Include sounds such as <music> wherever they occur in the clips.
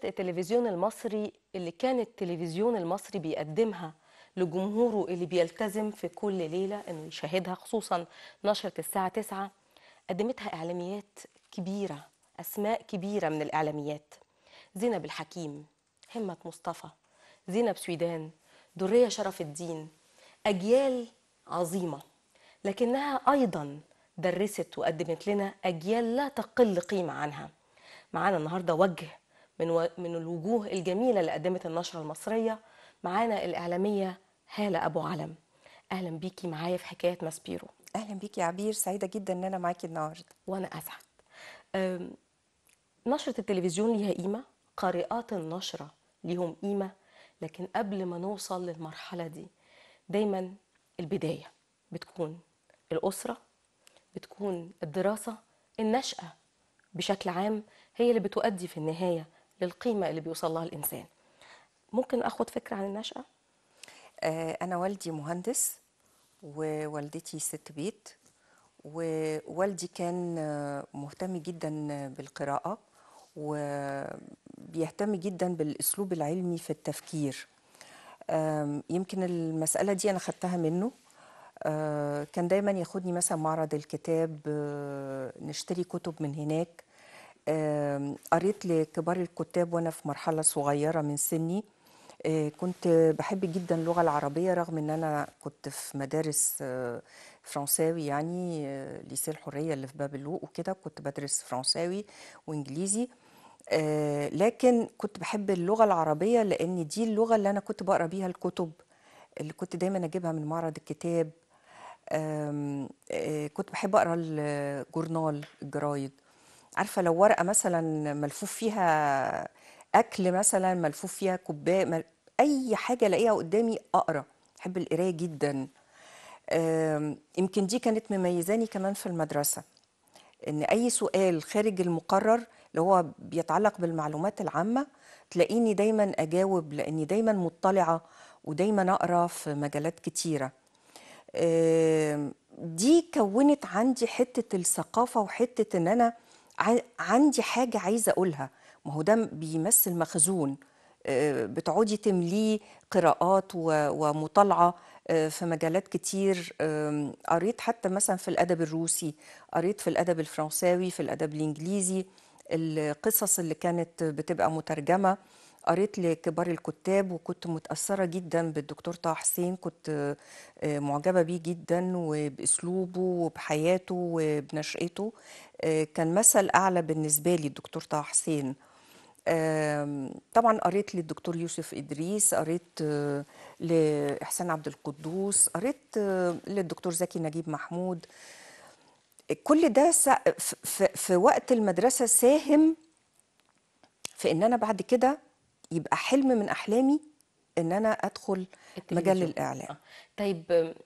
كانت التلفزيون المصري اللي كان التلفزيون المصري بيقدمها لجمهوره اللي بيلتزم في كل ليلة إنه يشاهدها خصوصا نشرة الساعة 9 قدمتها إعلاميات كبيرة أسماء كبيرة من الإعلاميات زينب الحكيم همة مصطفى زينب سويدان درية شرف الدين أجيال عظيمة لكنها أيضا درست وقدمت لنا أجيال لا تقل قيمة عنها معانا النهاردة وجه من و... من الوجوه الجميله اللي قدمت النشره المصريه معانا الاعلاميه هاله ابو علم اهلا بيكي معايا في حكايه ماسبيرو اهلا بيكي يا عبير سعيده جدا ان انا معاكي النهارده وانا اسعد أم... نشره التلفزيون ليها قيمه قارئات النشره ليهم قيمه لكن قبل ما نوصل للمرحله دي دايما البدايه بتكون الاسره بتكون الدراسه النشأة بشكل عام هي اللي بتؤدي في النهاية للقيمه اللي بيوصل لها الانسان ممكن اخد فكره عن النشاه آه، انا والدي مهندس ووالدتي ست بيت ووالدي كان مهتم جدا بالقراءه وبيهتم جدا بالاسلوب العلمي في التفكير يمكن المساله دي انا خدتها منه آه، كان دايما ياخدني مثلا معرض الكتاب آه، نشتري كتب من هناك قريت لكبار الكتاب وانا في مرحله صغيره من سني آه، كنت بحب جدا اللغه العربيه رغم ان انا كنت في مدارس آه، فرنساوي يعني آه، ليسير الحريه اللي في باب اللوق وكده كنت بدرس فرنساوي وانجليزي لكن كنت بحب اللغه العربيه لان دي اللغه اللي انا كنت بقرا بيها الكتب اللي كنت دايما اجيبها من معرض الكتاب كنت بحب اقرا الجورنال الجرايد عارفه لو ورقه مثلا ملفوف فيها اكل مثلا ملفوف فيها كوبايه مل... اي حاجه الاقيها قدامي اقرا بحب القرايه جدا يمكن دي كانت مميزاني كمان في المدرسه ان اي سؤال خارج المقرر اللي هو بيتعلق بالمعلومات العامه تلاقيني دايما اجاوب لاني دايما مطلعه ودايما اقرا في مجالات كتيره دي كونت عندي حته الثقافه وحته ان انا عندي حاجه عايزه اقولها ما هو ده بيمثل مخزون بتقعدي تمليه قراءات ومطالعه في مجالات كتير آمم، قريت حتى مثلا في الادب الروسي قريت في الادب الفرنساوي في الادب الانجليزي القصص اللي كانت بتبقى مترجمه قريت لكبار الكتاب وكنت متأثرة جدا بالدكتور طه حسين كنت آه، معجبة بيه جدا وبأسلوبه وبحياته وبنشأته آه، كان مثل أعلى بالنسبة لي الدكتور طه حسين طبعا قريت للدكتور يوسف إدريس قريت آه، لإحسان عبد القدوس قريت للدكتور زكي نجيب محمود كل ده في وقت المدرسة ساهم في إن أنا بعد كده يبقى حلم من احلامي ان انا ادخل مجال الاعلام آه. طيب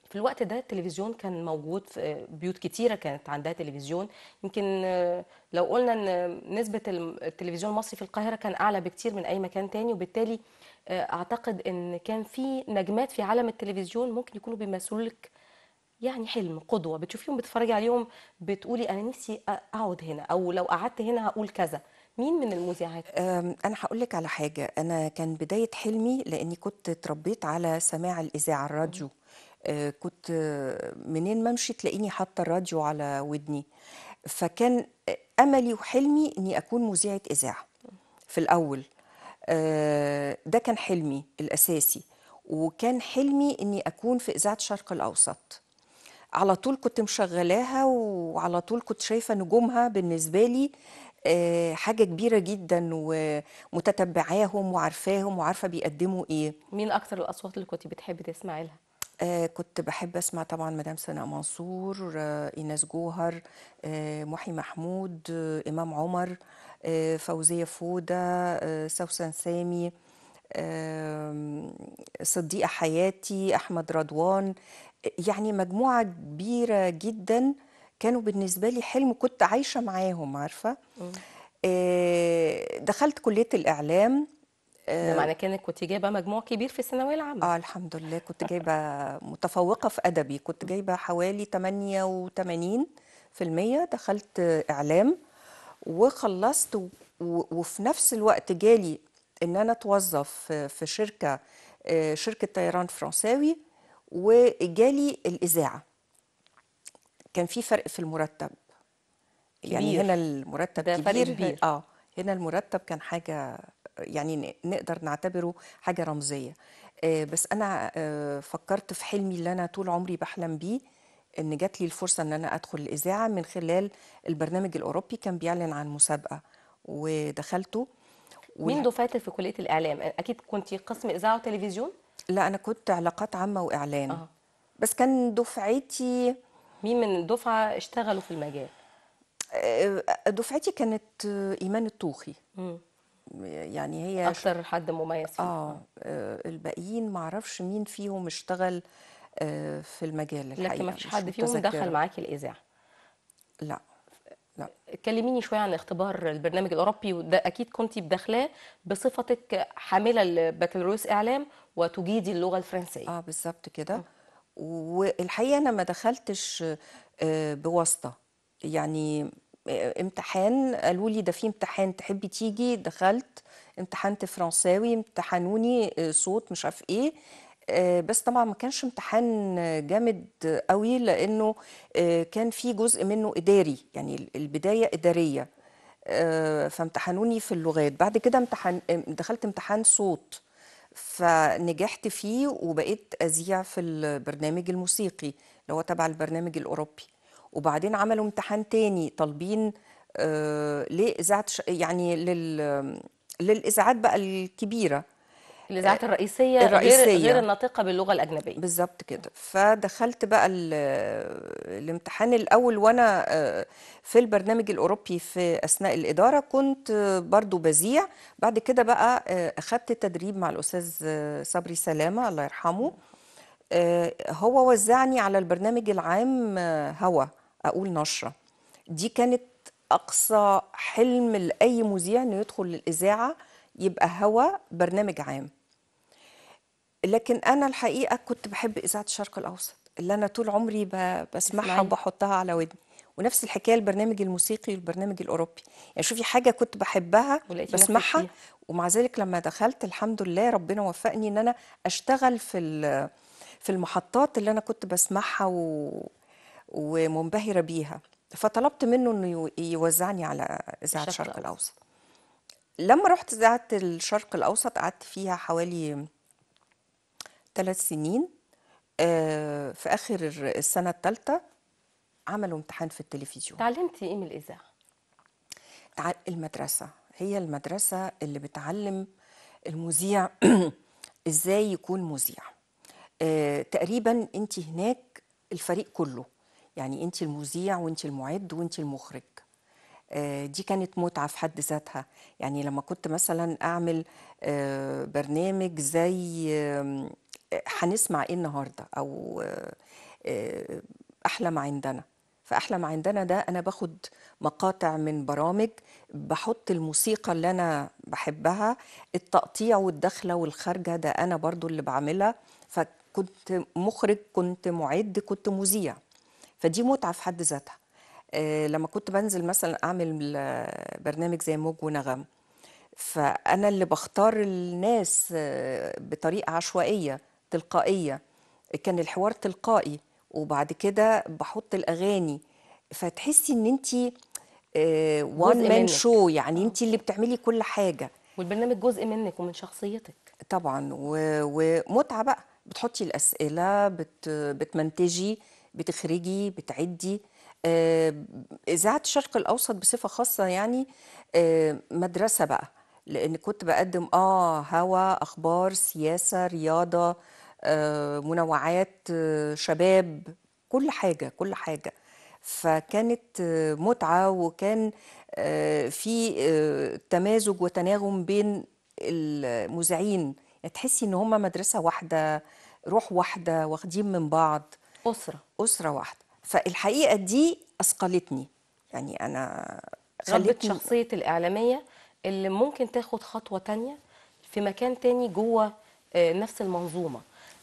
في الوقت ده التلفزيون كان موجود في بيوت كتيره كانت عندها تلفزيون يمكن آه، لو قلنا ان نسبه التلفزيون المصري في القاهره كان اعلى بكتير من اي مكان تاني وبالتالي آه، اعتقد ان كان في نجمات في عالم التلفزيون ممكن يكونوا بيمثلوا لك يعني حلم قدوه بتشوفيهم بتتفرجي عليهم بتقولي انا نفسي اقعد هنا او لو قعدت هنا هقول كذا مين من المذيعات؟ أنا هقول لك على حاجة أنا كان بداية حلمي لأني كنت اتربيت على سماع الإذاعة الراديو أه، كنت منين ما امشي تلاقيني حاطة الراديو على ودني فكان أملي وحلمي إني أكون مذيعة إذاعة في الأول أه، ده كان حلمي الأساسي وكان حلمي إني أكون في إذاعة الشرق الأوسط على طول كنت مشغلاها وعلى طول كنت شايفة نجومها بالنسبة لي آه، حاجة كبيرة جدا ومتتبعاهم وعارفاهم وعارفة بيقدموا إيه مين أكتر الأصوات اللي كنت بتحبي تسمعي لها؟ آه كنت بحب اسمع طبعا مدام سناء منصور آه ايناس جوهر آه محي محمود آه امام عمر آه فوزيه فوده آه سوسن سامي آه صديقه حياتي احمد رضوان يعني مجموعه كبيره جدا كانوا بالنسبه لي حلم كنت عايشه معاهم عارفه آه، دخلت كليه الاعلام ده آه، معنى كانك كنت جايبه مجموع كبير في الثانويه العامه اه الحمد لله كنت جايبه متفوقه في ادبي كنت جايبه حوالي 88% دخلت اعلام وخلصت وفي نفس الوقت جالي ان انا اتوظف في شركه آه، شركه طيران فرنساوي وجالي الاذاعه كان في فرق في المرتب يعني كبير. يعني هنا المرتب ده كبير, فرق اه هنا المرتب كان حاجه يعني نقدر نعتبره حاجه رمزيه آه بس انا آه فكرت في حلمي اللي انا طول عمري بحلم بيه ان جات لي الفرصه ان انا ادخل الاذاعه من خلال البرنامج الاوروبي كان بيعلن عن مسابقه ودخلته مين دفعتك في كليه الاعلام اكيد كنت قسم اذاعه وتلفزيون لا انا كنت علاقات عامه واعلان أه. بس كان دفعتي مين من الدفعه اشتغلوا في المجال آه، دفعتي كانت ايمان الطوخي يعني هي اكثر حد مميز فيه. آه،, اه الباقيين ما اعرفش مين فيهم اشتغل آه، في المجال الحقيقه لكن ما فيش حد فيهم دخل معاكي الاذاعه لا لا كلميني شويه عن اختبار البرنامج الاوروبي وده اكيد كنتي بداخلاه بصفتك حامله البكالوريوس اعلام وتجيدي اللغه الفرنسيه اه بالظبط كده والحقيقه انا ما دخلتش آه، بواسطه يعني آه، امتحان قالوا لي ده في امتحان تحبي تيجي دخلت امتحنت فرنساوي امتحنوني آه، صوت مش عارف ايه بس طبعا ما كانش امتحان جامد قوي لانه كان في جزء منه اداري يعني البدايه اداريه فامتحنوني في اللغات بعد كده امتحن دخلت امتحان صوت فنجحت فيه وبقيت أذيع في البرنامج الموسيقي اللي هو تبع البرنامج الأوروبي وبعدين عملوا امتحان تاني طالبين آه لإذاعة يعني لل للإذاعات بقى الكبيرة الاذاعات الرئيسيه, الرئيسية. غير, غير الناطقه باللغه الاجنبيه بالظبط كده فدخلت بقى الامتحان الاول وانا آه، في البرنامج الاوروبي في اثناء الاداره كنت برضو بذيع بعد كده بقى آه، اخذت تدريب مع الاستاذ آه، صبري سلامه الله يرحمه هو وزعني على البرنامج العام هوا اقول نشره دي كانت اقصى حلم لاي مذيع انه يدخل الاذاعه يبقى هوا برنامج عام لكن انا الحقيقه كنت بحب اذاعه الشرق الاوسط اللي انا طول عمري بسمعها وبحطها على ودني ونفس الحكايه البرنامج الموسيقي والبرنامج الاوروبي يعني شوفي حاجه كنت بحبها بسمعها ومع ذلك لما دخلت الحمد لله ربنا وفقني ان انا اشتغل في في المحطات اللي انا كنت بسمعها و... ومنبهره بيها فطلبت منه انه يوزعني على اذاعه الشرق الاوسط لما رحت اذاعه الشرق الاوسط قعدت فيها حوالي ثلاث سنين آه، في اخر السنه الثالثه عملوا امتحان في التلفزيون تعلمتي ايه من الاذاعه المدرسه هي المدرسه اللي بتعلم المذيع <coughs> ازاي يكون مذيع آه، تقريبا انت هناك الفريق كله يعني انت المذيع وانت المعد وانت المخرج آه، دي كانت متعه في حد ذاتها يعني لما كنت مثلا اعمل برنامج زي هنسمع ايه النهارده او آه، آه، احلى ما عندنا فاحلى ما عندنا ده انا باخد مقاطع من برامج بحط الموسيقى اللي انا بحبها التقطيع والدخله والخارجه ده انا برضو اللي بعملها فكنت مخرج كنت معد كنت مذيع فدي متعه في حد ذاتها آه، لما كنت بنزل مثلا اعمل برنامج زي موج ونغم فانا اللي بختار الناس بطريقه عشوائيه تلقائيه كان الحوار تلقائي وبعد كده بحط الاغاني فتحسي ان انت وان مان شو يعني آه. انت اللي بتعملي كل حاجه والبرنامج جزء منك ومن شخصيتك طبعا ومتعه بقى بتحطي الاسئله بت بتمنتجي بتخرجي بتعدي آه، اذاعه الشرق الاوسط بصفه خاصه يعني آه، مدرسه بقى لان كنت بقدم اه هوا اخبار سياسه رياضه آه، منوعات آه، شباب كل حاجة كل حاجة فكانت آه، متعة وكان في تمازج وتناغم بين المذيعين يعني تحسي ان هم مدرسة واحدة روح واحدة واخدين من بعض أسرة أسرة واحدة فالحقيقة دي أثقلتني يعني أنا خلت شخصية الإعلامية اللي ممكن تاخد خطوة تانية في مكان تاني جوه نفس المنظومة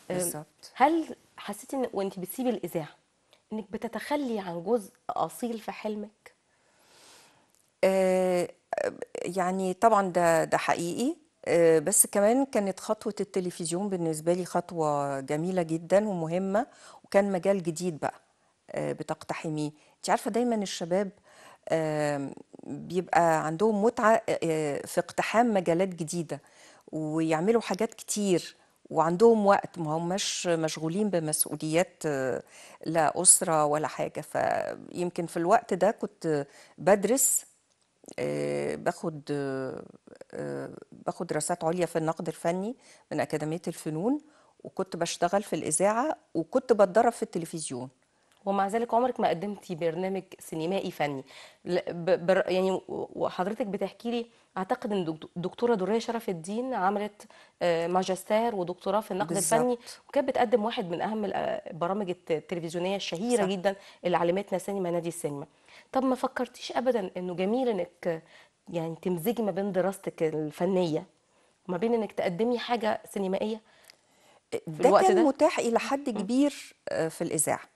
آه، بالظبط هل حسيتي ان وانت بتسيبي الاذاعه انك بتتخلي عن جزء اصيل في حلمك آه، يعني طبعا ده ده حقيقي آه، بس كمان كانت خطوه التلفزيون بالنسبه لي خطوه جميله جدا ومهمه وكان مجال جديد بقى بتقتحميه انت عارفه دايما الشباب بيبقى عندهم متعه في اقتحام مجالات جديده ويعملوا حاجات كتير وعندهم وقت ما هماش مشغولين بمسؤوليات آه، لا أسرة ولا حاجة فيمكن في الوقت ده كنت بدرس آه، باخد آه، باخد دراسات عليا في النقد الفني من أكاديمية الفنون وكنت بشتغل في الإذاعة وكنت بتدرب في التلفزيون ومع ذلك عمرك ما قدمتي برنامج سينمائي فني بر يعني وحضرتك بتحكي لي اعتقد ان دكتوره دريه شرف الدين عملت آه، ماجستير ودكتوراه في النقد بالزبط. الفني وكانت بتقدم واحد من اهم البرامج آه، التلفزيونيه الشهيره صح. جدا اللي علمتنا سينما نادي السينما طب ما فكرتيش ابدا انه جميل انك يعني تمزجي ما بين دراستك الفنيه وما بين انك تقدمي حاجه سينمائيه آه، ده كان ده؟ متاح الى حد كبير في الاذاعه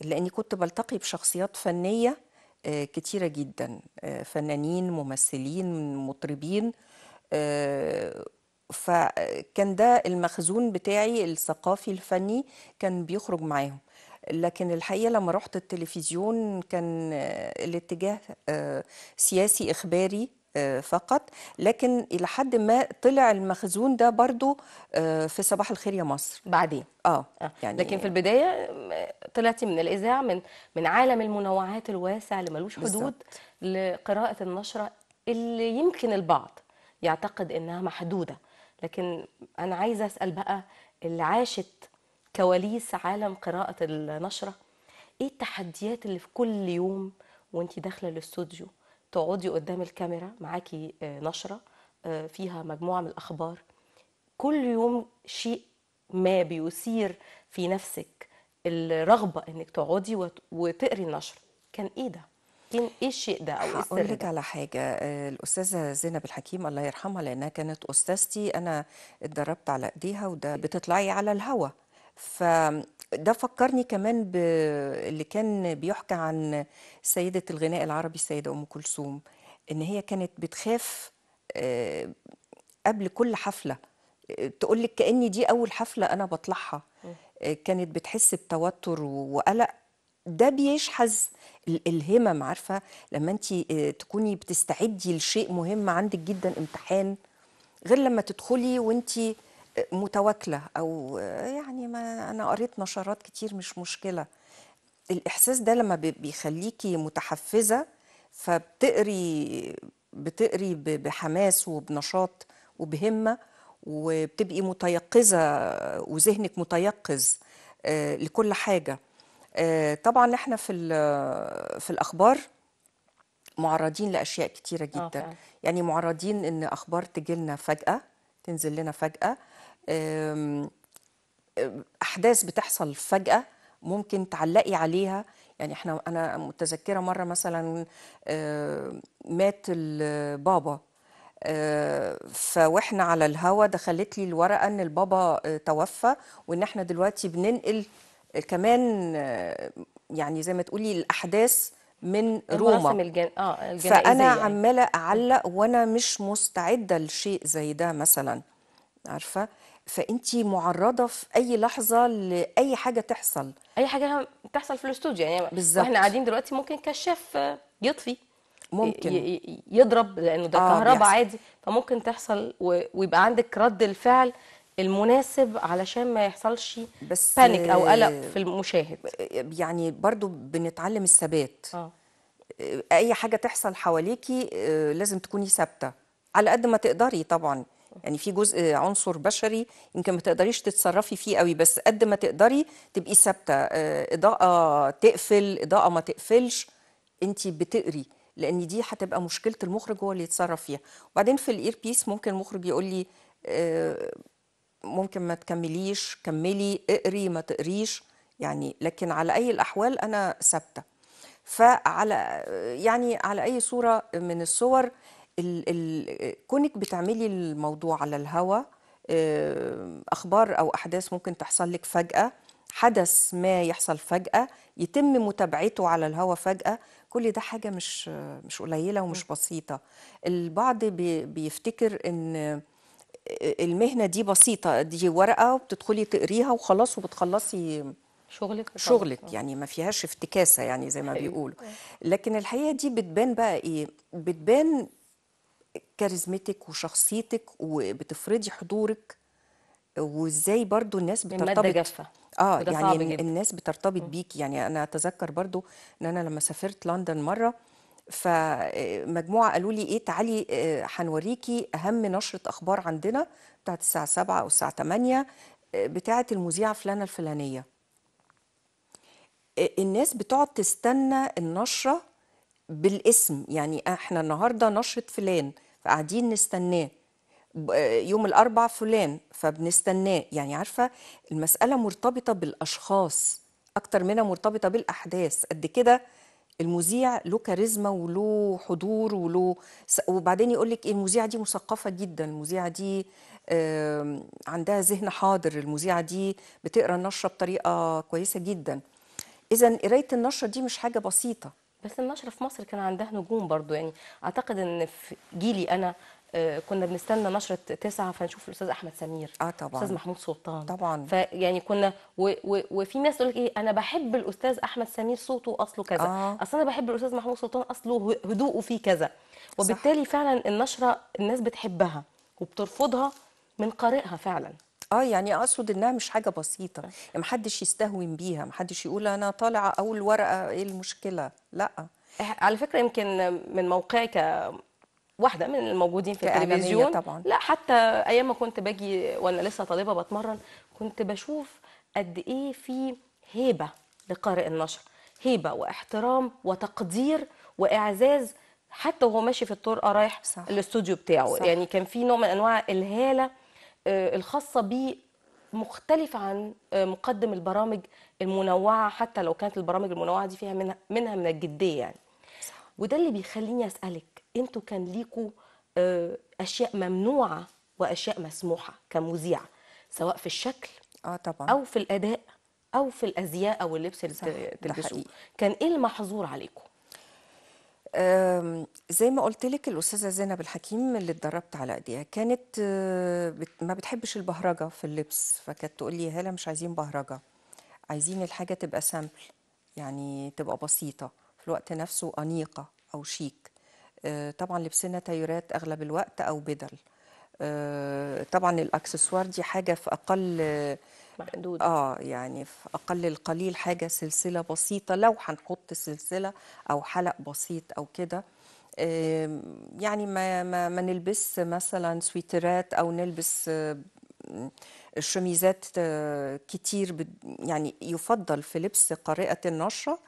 لاني كنت بلتقي بشخصيات فنيه آه، كتيره جدا آه، فنانين ممثلين مطربين آه، فكان ده المخزون بتاعي الثقافي الفني كان بيخرج معاهم لكن الحقيقه لما رحت التلفزيون كان الاتجاه سياسي اخباري فقط لكن إلى حد ما طلع المخزون ده برضو آه، في صباح الخير يا مصر بعدين آه, آه، يعني لكن في البداية آه، طلعتي من الإذاعة من من عالم المنوعات الواسع اللي ملوش حدود لقراءة النشرة اللي يمكن البعض يعتقد إنها محدودة لكن أنا عايزة أسأل بقى اللي عاشت كواليس عالم قراءة النشرة إيه التحديات اللي في كل يوم وانت داخلة الاستوديو تقعدي قدام الكاميرا معاكي آه، نشره آه، فيها مجموعه من الاخبار كل يوم شيء ما بيثير في نفسك الرغبه انك تقعدي وتقري النشر كان ايه ده كان ايه الشيء ده او إيه هقول لك على حاجه آه، الاستاذه زينب الحكيم الله يرحمها لانها كانت استاذتي انا اتدربت على ايديها وده بتطلعي على الهوا ف ده فكرني كمان باللي كان بيحكى عن سيدة الغناء العربي السيدة أم كلثوم إن هي كانت بتخاف آه، قبل كل حفلة آه، تقول لك كأني دي أول حفلة أنا بطلعها آه، كانت بتحس بتوتر وقلق ده بيشحذ الهمم عارفة لما أنت تكوني بتستعدي لشيء مهم عندك جدا امتحان غير لما تدخلي وأنتي متواكله او يعني ما انا قريت نشرات كتير مش مشكله الاحساس ده لما بيخليكي متحفزه فبتقري بتقري بحماس وبنشاط وبهمه وبتبقي متيقظه وذهنك متيقظ آه، لكل حاجه آه، طبعا احنا في في الاخبار معرضين لاشياء كتيره آه، جدا يعني معرضين ان اخبار تجيلنا فجاه تنزل لنا فجأة احداث بتحصل فجاه ممكن تعلقي عليها يعني احنا انا متذكره مره مثلا مات البابا فواحنا على الهوا دخلت لي الورقه ان البابا آه، توفى وان احنا دلوقتي بننقل آه، كمان آه، يعني زي ما تقولي الاحداث من روما الجن... آه فانا يعني. عماله اعلق وانا مش مستعده لشيء زي ده مثلا عارفه فانت معرضه في اي لحظه لاي حاجه تحصل اي حاجه تحصل في الاستوديو يعني بالظبط واحنا قاعدين دلوقتي ممكن كشاف يطفي ممكن يضرب لانه ده آه كهرباء عادي فممكن تحصل ويبقى عندك رد الفعل المناسب علشان ما يحصلش بس بانيك او قلق في المشاهد يعني برضو بنتعلم الثبات آه. اي حاجه تحصل حواليكي آه، لازم تكوني ثابته على قد ما تقدري طبعا يعني في جزء عنصر بشري يمكن ما تقدريش تتصرفي فيه قوي بس قد ما تقدري تبقي ثابته آه، اضاءه تقفل اضاءه ما تقفلش انت بتقري لان دي هتبقى مشكله المخرج هو اللي يتصرف فيها وبعدين في الاير بيس ممكن المخرج يقول لي آه، ممكن ما تكمليش كملي اقري ما تقريش يعني لكن على اي الاحوال انا ثابته فعلى يعني على اي صوره من الصور ال ال كونك بتعملي الموضوع على الهوا آه، اخبار او احداث ممكن تحصل لك فجاه حدث ما يحصل فجاه يتم متابعته على الهوا فجاه كل ده حاجه مش مش قليله ومش بسيطه البعض بي بيفتكر ان آه، المهنه دي بسيطه دي ورقه وبتدخلي تقريها وخلاص وبتخلصي شغلك شغلك آه. يعني ما فيهاش افتكاسه يعني زي ما بيقولوا لكن الحقيقه دي بتبان بقى ايه بتبان كاريزمتك وشخصيتك وبتفرضي حضورك وازاي برضو الناس بترتبط جافه اه يعني الناس بترتبط بيكي يعني انا اتذكر برضو ان انا لما سافرت لندن مره فمجموعه قالوا لي ايه تعالي آه، هنوريكي اهم نشره اخبار عندنا بتاعت الساعه 7 او الساعه 8 آه، بتاعه المذيعه فلانه الفلانيه آه، الناس بتقعد تستنى النشره بالاسم يعني احنا النهارده نشرة فلان فقاعدين نستناه يوم الاربع فلان فبنستناه يعني عارفه المساله مرتبطه بالاشخاص اكتر منها مرتبطه بالاحداث قد كده المذيع له كاريزما وله حضور وله وبعدين يقول لك إيه، المذيعه دي مثقفه جدا المذيعه دي عندها ذهن حاضر المذيعه دي بتقرا النشره بطريقه كويسه جدا اذا قرايه النشره دي مش حاجه بسيطه بس النشر في مصر كان عندها نجوم برضو يعني اعتقد ان في جيلي انا آه، كنا بنستنى نشرة تسعة فنشوف الأستاذ أحمد سمير اه طبعا الأستاذ محمود سلطان طبعا فيعني كنا و و وفي ناس تقول لك إيه أنا بحب الأستاذ أحمد سمير صوته أصله كذا آه. أصل أنا بحب الأستاذ محمود سلطان أصله هدوءه فيه كذا وبالتالي صح. فعلا النشرة الناس بتحبها وبترفضها من قارئها فعلا اه يعني اقصد انها مش حاجه بسيطه يعني ما حدش يستهون بيها ما حدش يقول انا طالعه اول ورقه ايه المشكله لا على فكره يمكن من موقعي واحده من الموجودين في التلفزيون طبعا. لا حتى ايام ما كنت باجي وانا لسه طالبه بتمرن كنت بشوف قد ايه في هيبه لقارئ النشر هيبه واحترام وتقدير واعزاز حتى وهو ماشي في الطرقه رايح الاستوديو بتاعه صح. يعني كان في نوع من انواع الهاله آه، الخاصه بيه مختلف عن آه، مقدم البرامج المنوعه حتى لو كانت البرامج المنوعه دي فيها منها منها من الجديه يعني وده اللي بيخليني اسالك انتوا كان ليكوا آه، اشياء ممنوعه واشياء مسموحه كمذيعه سواء في الشكل اه طبعا او في الاداء او في الازياء او اللبس اللي تلبسوه كان ايه المحظور عليكم زي ما قلت لك الاستاذه زينب الحكيم اللي اتدربت على ايديها كانت آه، ما بتحبش البهرجه في اللبس فكانت تقول لي هاله مش عايزين بهرجه عايزين الحاجه تبقى سامبل يعني تبقى بسيطه في الوقت نفسه انيقه او شيك آه، طبعا لبسنا تايرات اغلب الوقت او بدل آه، طبعا الاكسسوار دي حاجه في اقل محدود اه يعني في اقل القليل حاجه سلسله بسيطه لو هنحط سلسله او حلق بسيط او كده يعني ما ما, ما نلبس مثلا سويترات او نلبس الشميزات آه، كتير يعني يفضل في لبس قارئه النشره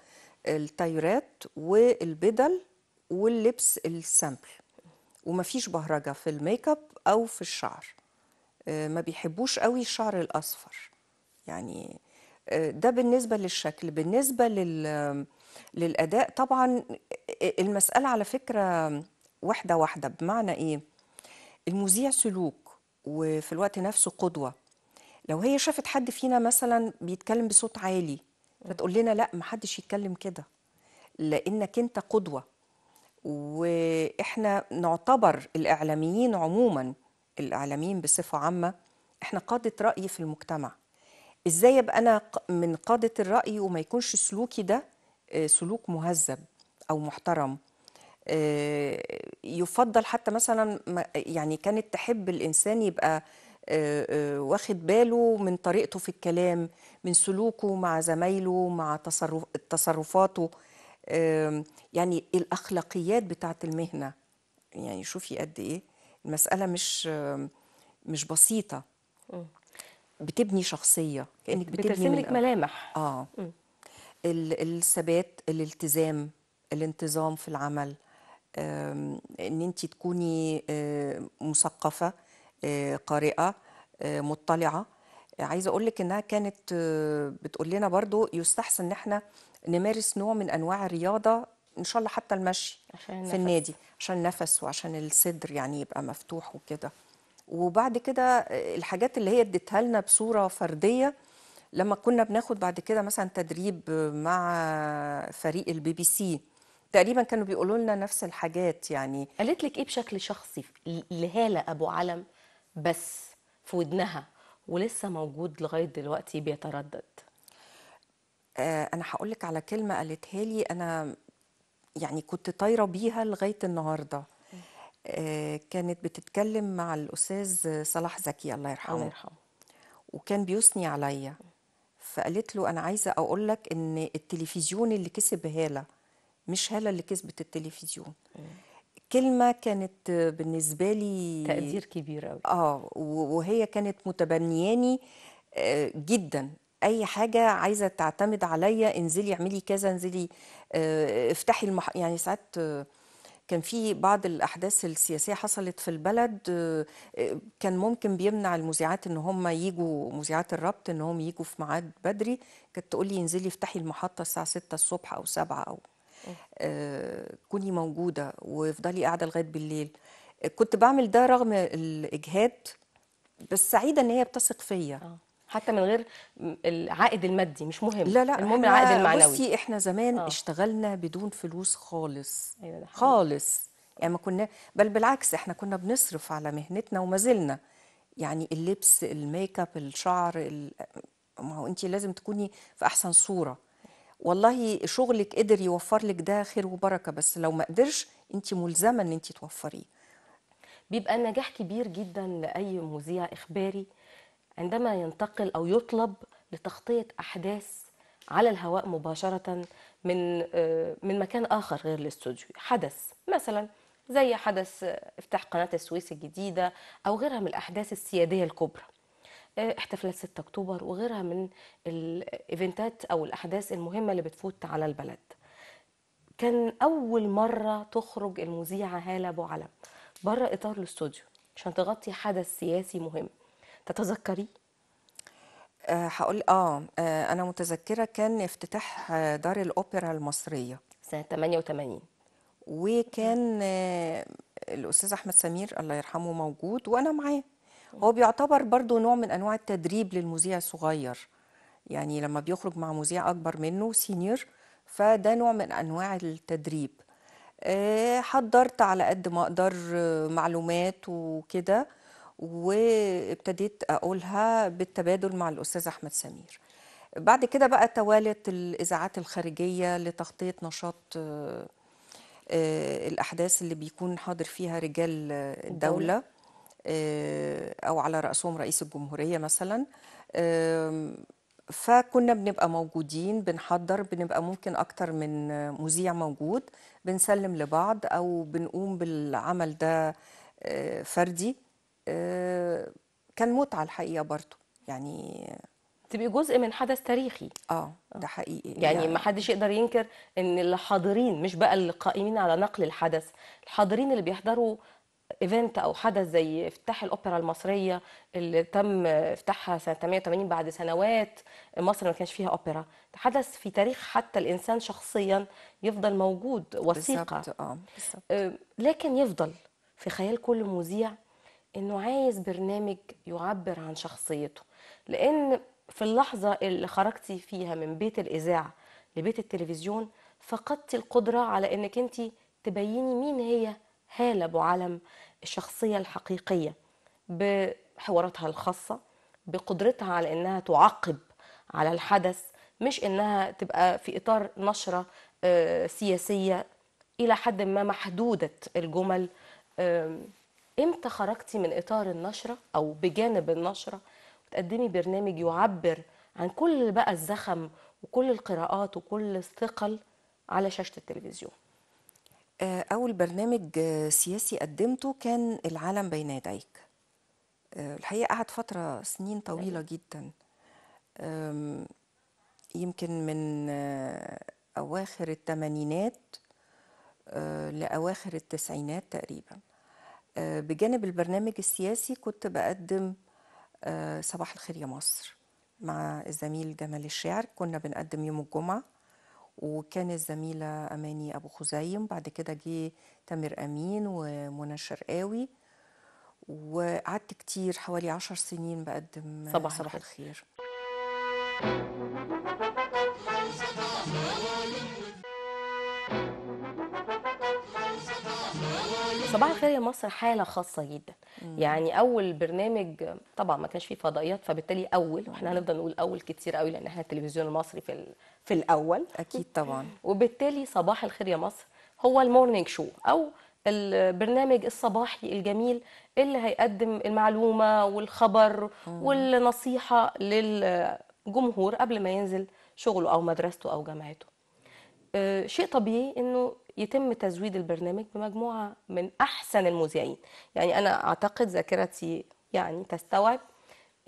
التايرات والبدل واللبس السامبل ومفيش بهرجه في الميك اب او في الشعر آه، ما بيحبوش قوي الشعر الاصفر يعني آه، ده بالنسبة للشكل بالنسبة لل للأداء طبعا آه، المسألة على فكرة واحدة واحدة بمعنى إيه المذيع سلوك وفي الوقت نفسه قدوة لو هي شافت حد فينا مثلا بيتكلم بصوت عالي فتقول لنا لا محدش يتكلم كده لأنك أنت قدوة وإحنا نعتبر الإعلاميين عموما الإعلاميين بصفة عامة إحنا قادة رأي في المجتمع ازاي ابقى انا من قاده الراي وما يكونش سلوكي ده آه، سلوك مهذب او محترم آه، يفضل حتى مثلا يعني كانت تحب الانسان يبقى آه، واخد باله من طريقته في الكلام من سلوكه مع زمايله مع تصرف تصرفاته يعني الاخلاقيات بتاعه المهنه يعني شوفي قد ايه المساله مش مش بسيطه بتبني شخصيه كانك بتبني بترسم لك ملامح اه م. الثبات الالتزام الانتظام في العمل ان انت تكوني آه، مثقفه آه، قارئه آه، مطلعه عايزه اقول لك انها كانت بتقول لنا برضو يستحسن ان احنا نمارس نوع من انواع الرياضه ان شاء الله حتى المشي عشان في النادي عشان النفس وعشان الصدر يعني يبقى مفتوح وكده وبعد كده آه، الحاجات اللي هي اديتها لنا بصوره فرديه لما كنا بناخد بعد كده مثلا تدريب مع فريق البي بي سي تقريبا كانوا بيقولوا لنا نفس الحاجات يعني قالت لك ايه بشكل شخصي لهالة ابو علم بس في ودنها ولسه موجود لغايه دلوقتي بيتردد آه، انا هقول لك على كلمه قالتها لي انا يعني كنت طايره بيها لغايه النهارده آه، كانت بتتكلم مع الأستاذ صلاح زكي الله يرحمه الله يرحمه وكان بيثني عليا فقالت له أنا عايزة أقول لك إن التلفزيون اللي كسب هالة مش هالة اللي كسبت التلفزيون كلمة كانت بالنسبة لي تقدير كبير قوي اه وهي كانت متبنياني آه، جدا اي حاجه عايزه تعتمد عليا انزلي اعملي كذا انزلي آه، افتحي المح... يعني ساعات كان في بعض الأحداث السياسية حصلت في البلد آه، آه، كان ممكن بيمنع المذيعات إن هم يجوا مذيعات الربط إن هم يجوا في ميعاد بدري كانت تقول لي انزلي افتحي المحطة الساعة 6 الصبح أو 7 أو آه، كوني موجودة وافضلي قاعدة لغاية بالليل كنت بعمل ده رغم الإجهاد بس سعيدة إن هي بتثق فيا حتى من غير العائد المادي مش مهم لا لا المهم العائد المعنوي بصي احنا زمان آه. اشتغلنا بدون فلوس خالص أيوة ده خالص يعني ما كنا بل بالعكس احنا كنا بنصرف على مهنتنا وما زلنا يعني اللبس الميك اب الشعر ال... ما هو انت لازم تكوني في احسن صوره والله شغلك قدر يوفر لك ده خير وبركه بس لو ما قدرش انت ملزمه ان انت توفريه بيبقى نجاح كبير جدا لاي مذيع اخباري عندما ينتقل أو يطلب لتغطية أحداث على الهواء مباشرة من آه، من مكان آخر غير الاستوديو حدث مثلا زي حدث آه، افتتاح قناة السويس الجديدة أو غيرها من الأحداث السيادية الكبرى آه، احتفالات 6 أكتوبر وغيرها من الإيفنتات أو الأحداث المهمة اللي بتفوت على البلد كان أول مرة تخرج المذيعة هالة أبو علم بره إطار الاستوديو عشان تغطي حدث سياسي مهم تتذكري؟ آه، هقول آه, اه انا متذكره كان افتتاح آه، دار الاوبرا المصريه سنه 88 وكان آه الاستاذ احمد سمير الله يرحمه موجود وانا معاه هو بيعتبر برضو نوع من انواع التدريب للمذيع الصغير يعني لما بيخرج مع مذيع اكبر منه سينيور فده نوع من انواع التدريب آه، حضرت على قد ما اقدر معلومات وكده وابتديت اقولها بالتبادل مع الاستاذ احمد سمير بعد كده بقى توالت الاذاعات الخارجيه لتغطيه نشاط آه، آه، الاحداث اللي بيكون حاضر فيها رجال الدوله آه، او على راسهم رئيس الجمهوريه مثلا فكنا بنبقى موجودين بنحضر بنبقى ممكن أكتر من مذيع موجود بنسلم لبعض أو بنقوم بالعمل ده فردي آه، كان متعه الحقيقه برضه يعني تبقي جزء من حدث تاريخي آه،, اه ده حقيقي يعني, يعني ما حدش يقدر ينكر ان الحاضرين مش بقى القائمين على نقل الحدث الحاضرين اللي بيحضروا ايفنت او حدث زي افتتاح الاوبرا المصريه اللي تم افتتاحها سنه 88 بعد سنوات مصر ما كانش فيها اوبرا حدث في تاريخ حتى الانسان شخصيا يفضل موجود وثيقه بالزبط. اه بالزبط. آه، لكن يفضل في خيال كل مذيع انه عايز برنامج يعبر عن شخصيته لان في اللحظه اللي خرجتي فيها من بيت الاذاعه لبيت التلفزيون فقدتي القدره على انك انت تبيني مين هي هاله ابو علم الشخصيه الحقيقيه بحواراتها الخاصه بقدرتها على انها تعقب على الحدث مش انها تبقى في اطار نشره آه، سياسيه الى حد ما محدوده الجمل امتى خرجتي من اطار النشره او بجانب النشره وتقدمي برنامج يعبر عن كل بقى الزخم وكل القراءات وكل الثقل على شاشه التلفزيون آه، اول برنامج آه، سياسي قدمته كان العالم بين يديك آه، الحقيقه قعد فتره سنين طويله جدا يمكن من اواخر الثمانينات لاواخر التسعينات تقريبا آه، بجانب البرنامج السياسي كنت بقدم آه، صباح الخير يا مصر مع الزميل جمال الشاعر كنا بنقدم يوم الجمعة وكان الزميلة أماني أبو خزيم بعد كده جه تامر أمين ومنى الشرقاوي وقعدت كتير حوالي عشر سنين بقدم صباح, صباح الخير, الخير. صباح يعني. الخير يا مصر حاله خاصه جدا مم. يعني اول برنامج طبعا ما كانش فيه فضائيات فبالتالي اول واحنا هنفضل نقول اول كتير قوي لان احنا التلفزيون المصري في في الاول اكيد طبعا وبالتالي صباح الخير يا مصر هو المورنينج شو او البرنامج الصباحي الجميل اللي هيقدم المعلومه والخبر مم. والنصيحه للجمهور قبل ما ينزل شغله او مدرسته او جامعته آه، شيء طبيعي انه يتم تزويد البرنامج بمجموعة من أحسن المذيعين يعني أنا أعتقد ذاكرتي يعني تستوعب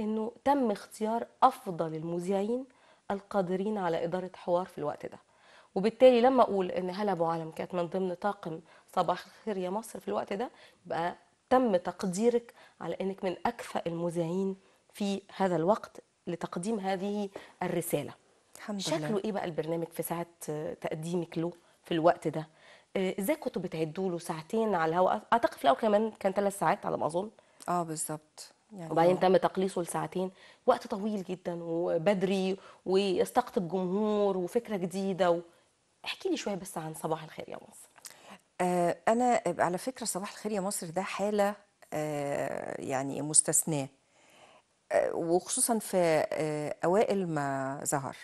أنه تم اختيار أفضل المذيعين القادرين على إدارة حوار في الوقت ده وبالتالي لما أقول أن هلا أبو علم كانت من ضمن طاقم صباح الخير يا مصر في الوقت ده يبقى تم تقديرك على أنك من أكفأ المذيعين في هذا الوقت لتقديم هذه الرسالة الحمد شكله لله. إيه بقى البرنامج في ساعة تقديمك له في الوقت ده آه، ازاي كنتوا بتعدوا له ساعتين على الهواء اعتقد في الاول كمان كان ثلاث ساعات على ما اظن اه بالظبط يعني وبعدين تم تقليصه لساعتين وقت طويل جدا وبدري ويستقطب جمهور وفكره جديده و... احكي لي شويه بس عن صباح الخير يا مصر آه انا على فكره صباح الخير يا مصر ده حاله آه يعني مستثناه آه وخصوصا في آه، اوائل ما ظهر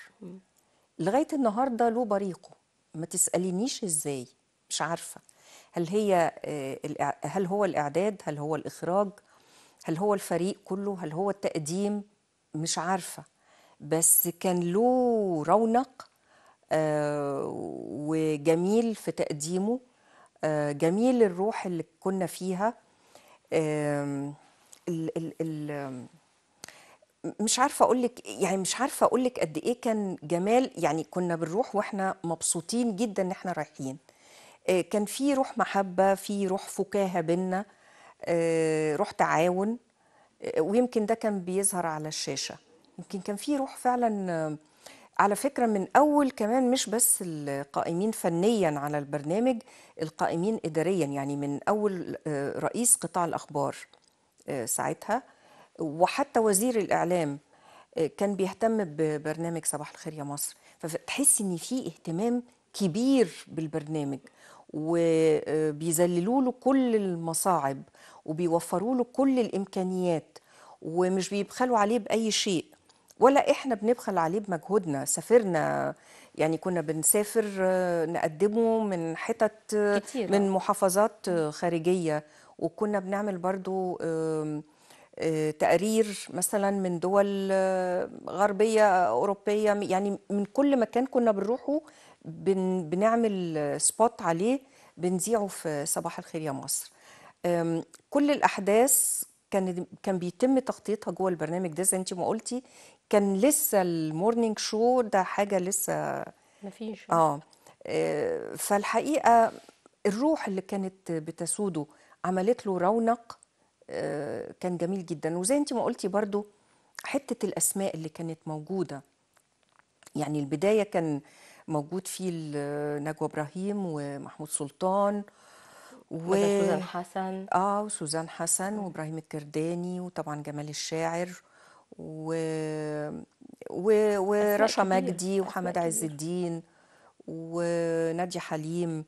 لغايه النهارده له بريقه ما تسالينيش ازاي مش عارفه هل هي آه، هل هو الاعداد هل هو الاخراج هل هو الفريق كله هل هو التقديم مش عارفه بس كان له رونق آه، وجميل في تقديمه آه، جميل الروح اللي كنا فيها ال ال ال مش عارفه اقول لك يعني مش عارفه اقول لك قد ايه كان جمال يعني كنا بنروح واحنا مبسوطين جدا ان احنا رايحين آه، كان في روح محبه في روح فكاهه بينا آه، روح تعاون آه، ويمكن ده كان بيظهر على الشاشه يمكن كان في روح فعلا على فكره من اول كمان مش بس القائمين فنيا على البرنامج القائمين اداريا يعني من اول رئيس قطاع الاخبار ساعتها وحتى وزير الاعلام آه، كان بيهتم ببرنامج صباح الخير يا مصر فتحس ان في اهتمام كبير بالبرنامج وبيذللوا له كل المصاعب وبيوفروا له كل الامكانيات ومش بيبخلوا عليه باي شيء ولا احنا بنبخل عليه بمجهودنا سافرنا يعني كنا بنسافر آه، نقدمه من حتت آه، كتير. من محافظات خارجيه وكنا بنعمل برضو تقارير مثلا من دول غربيه اوروبيه يعني من كل مكان كنا بنروحه بن بنعمل سبوت عليه بنذيعه في صباح الخير يا مصر كل الاحداث كان كان بيتم تغطيتها جوه البرنامج ده زي انت ما قلتي كان لسه المورنينج شو ده حاجه لسه مفيش آه. اه فالحقيقه الروح اللي كانت بتسوده عملت له رونق آه، كان جميل جدا وزي انت ما قلتي برضو حتة الأسماء اللي كانت موجودة يعني البداية كان موجود فيه نجوى إبراهيم ومحمود سلطان و سوزان حسن اه وسوزان حسن وابراهيم الكرداني وطبعا جمال الشاعر و, و... ورشا مجدي وحماد عز الدين ونادية حليم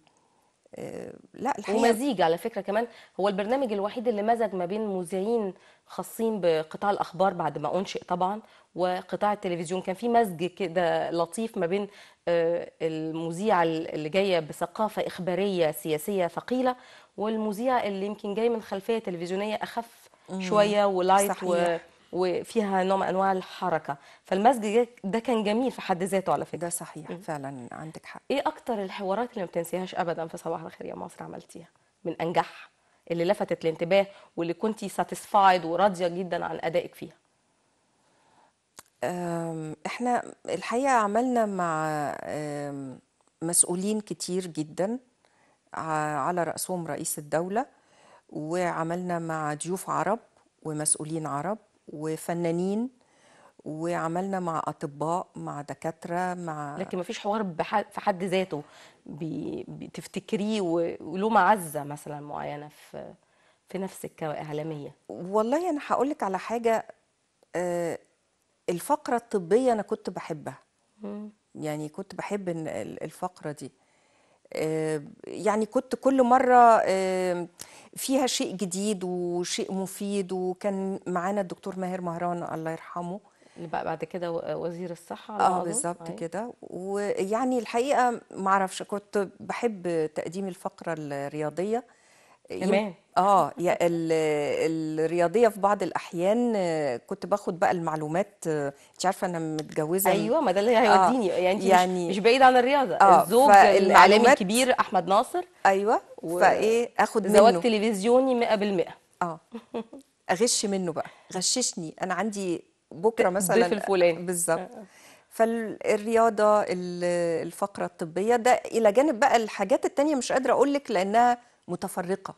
آه، لا الحقيقه ومزيج على فكره كمان هو البرنامج الوحيد اللي مزج ما بين مذيعين خاصين بقطاع الاخبار بعد ما انشئ طبعا وقطاع التلفزيون كان في مزج كده لطيف ما بين آه، المذيعه اللي جايه بثقافه اخباريه سياسيه ثقيله والمذيع اللي يمكن جاي من خلفيه تلفزيونيه اخف شويه ولايت صحيح. و وفيها نوع من انواع الحركه فالمسجد ده كان جميل في حد ذاته على فكره ده صحيح م. فعلا عندك حق ايه اكتر الحوارات اللي ما بتنسيهاش ابدا في صباح الخير يا مصر عملتيها من انجح اللي لفتت الانتباه واللي كنتي ساتيسفايد وراضيه جدا عن ادائك فيها احنا الحقيقه عملنا مع مسؤولين كتير جدا على راسهم رئيس الدوله وعملنا مع ضيوف عرب ومسؤولين عرب وفنانين وعملنا مع اطباء مع دكاتره مع لكن ما فيش حوار في حد ذاته بتفتكريه وله معزه مثلا معينه في في نفسك كاعلاميه والله انا هقول لك على حاجه آه، الفقره الطبيه انا كنت بحبها يعني كنت بحب الفقره دي آه، يعني كنت كل مره فيها شيء جديد وشيء مفيد وكان معانا الدكتور ماهر مهران الله يرحمه اللي بقى بعد كده وزير الصحه اه بالظبط طيب. كده ويعني الحقيقه ما اعرفش كنت بحب تقديم الفقره الرياضيه كمان اه <laughs> يا الرياضيه في بعض الاحيان كنت باخد بقى المعلومات انت عارفه انا متجوزه ايوه ما ده اللي آه، هيوديني آه يعني, يعني مش, مش بعيد عن الرياضه آه الزوج الاعلامي الكبير احمد ناصر ايوه و... فايه اخد منه زواج تلفزيوني 100% اه اغش منه بقى غششني انا عندي بكره مثلا الفلاني بالظبط آه، آه. فالرياضه الفقره الطبيه ده الى جانب بقى الحاجات التانية مش قادره اقول لك لانها متفرقه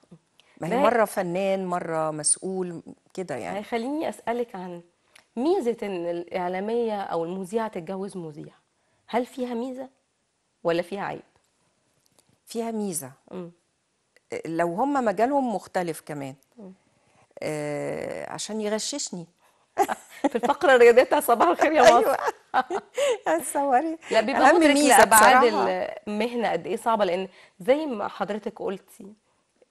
ما هي مره فنان مره مسؤول كده يعني هيخليني اسالك عن ميزه ان الاعلاميه او المذيعه تتجوز مذيع هل فيها ميزه ولا فيها عيب فيها ميزه م. لو هم مجالهم مختلف كمان آه عشان يغششني <laughs> في الفقره الرياضيه صباح الخير يا <laughs> أيوة. مصر تصوري <laughs> لا بيبقى مدرك لابعاد المهنه قد ايه صعبه لان زي ما حضرتك قلتي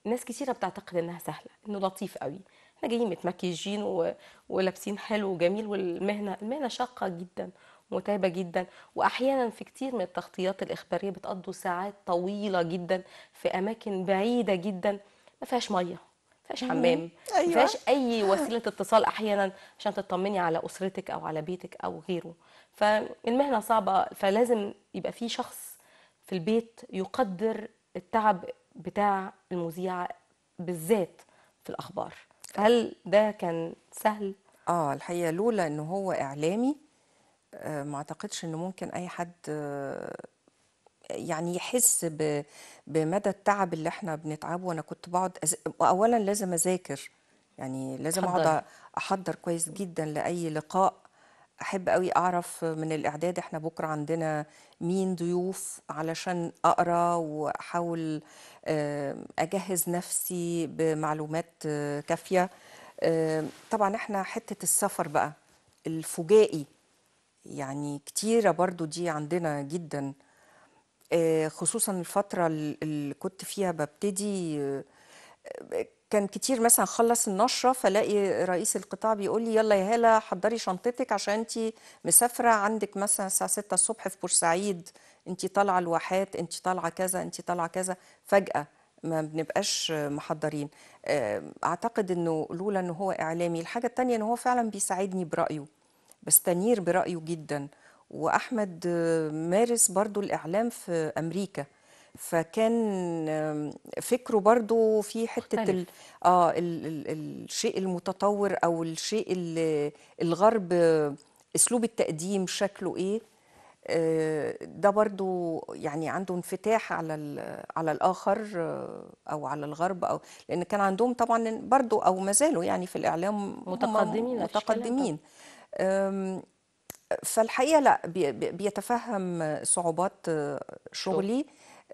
ناس كثيره بتعتقد انها سهله انه لطيف قوي احنا جايين متمكيجين ولابسين حلو وجميل والمهنه المهنه شاقه جدا متعبة جدا وأحيانا في كتير من التغطيات الإخبارية بتقضوا ساعات طويلة جدا في أماكن بعيدة جدا ما فيهاش مية ما فيهاش حمام أيوة. ما فيهاش أي <laughs> وسيلة اتصال أحيانا عشان تطمني على أسرتك أو على بيتك أو غيره فالمهنه صعبه فلازم يبقى في شخص في البيت يقدر التعب بتاع المذيعه بالذات في الاخبار فهل ده كان سهل اه الحقيقه لولا ان هو اعلامي آه، ما اعتقدش ان ممكن اي حد آه، يعني يحس بمدى التعب اللي احنا بنتعبه وانا كنت بقعد أز... اولا لازم اذاكر يعني لازم اقعد احضر كويس جدا لاي لقاء احب قوي اعرف من الاعداد احنا بكره عندنا مين ضيوف علشان اقرا واحاول اجهز نفسي بمعلومات آه، كافيه طبعا احنا حته السفر بقى الفجائي يعني كتيره برضو دي عندنا جدا آه، خصوصا الفتره اللي كنت فيها ببتدي آه، كان كتير مثلا خلص النشره فلاقي رئيس القطاع بيقول لي يلا يا هاله حضري شنطتك عشان انت مسافره عندك مثلا الساعه 6 الصبح في بورسعيد انت طالعه الواحات انت طالعه كذا انت طالعه كذا فجاه ما بنبقاش محضرين آه، اعتقد انه لولا ان هو اعلامي الحاجه الثانيه ان هو فعلا بيساعدني برايه بستنير برايه جدا واحمد مارس برضو الاعلام في امريكا فكان فكره برضو في حتة آه الشيء المتطور أو الشيء الغرب أسلوب التقديم شكله إيه آه، ده برضو يعني عنده انفتاح على على الاخر آه، او على الغرب او لان كان عندهم طبعا برضو او ما زالوا يعني في الاعلام متقدمين متقدمين فالحقيقه لا بيتفهم صعوبات آه، شغلي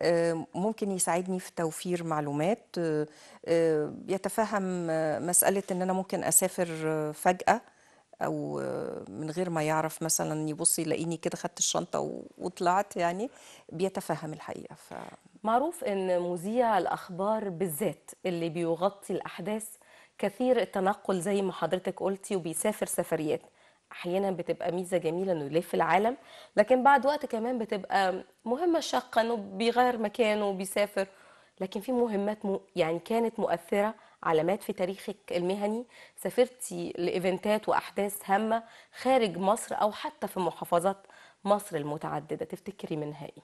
آه، ممكن يساعدني في توفير معلومات آه، آه، يتفهم مسألة إن أنا ممكن أسافر فجأة او من غير ما يعرف مثلا يبص يلاقيني كده خدت الشنطه وطلعت يعني بيتفهم الحقيقه ف... معروف ان مذيع الاخبار بالذات اللي بيغطي الاحداث كثير التنقل زي ما حضرتك قلتي وبيسافر سفريات احيانا بتبقى ميزه جميله انه يلف العالم لكن بعد وقت كمان بتبقى مهمه شاقه انه بيغير مكانه وبيسافر لكن في مهمات م... يعني كانت مؤثره علامات في تاريخك المهني سافرتي لايفنتات واحداث هامه خارج مصر او حتى في محافظات مصر المتعدده تفتكري منها ايه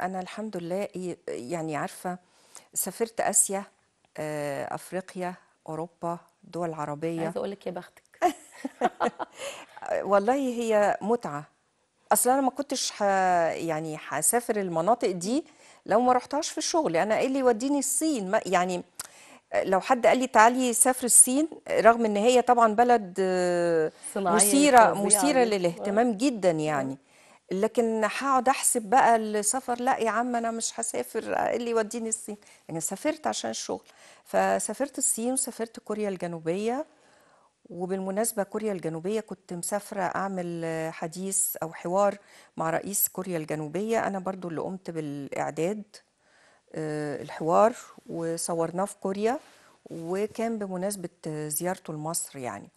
انا الحمد لله يعني عارفه سافرت اسيا آه، افريقيا اوروبا دول عربيه عايزه اقول لك يا بختك <laughs> والله هي متعة اصل انا ما كنتش ح... يعني هسافر المناطق دي لو ما رحتهاش في الشغل انا ايه اللي يوديني الصين ما يعني لو حد قال لي تعالي سافر الصين رغم ان هي طبعا بلد آه، مثيره مثيره للاهتمام جدا يعني لكن هقعد احسب بقى السفر لا يا عم انا مش هسافر ايه اللي يوديني الصين يعني سافرت عشان الشغل فسافرت الصين وسافرت كوريا الجنوبيه وبالمناسبة كوريا الجنوبية كنت مسافرة أعمل حديث أو حوار مع رئيس كوريا الجنوبية أنا برضو اللي قمت بالإعداد آه، الحوار وصورناه في كوريا وكان بمناسبة زيارته لمصر يعني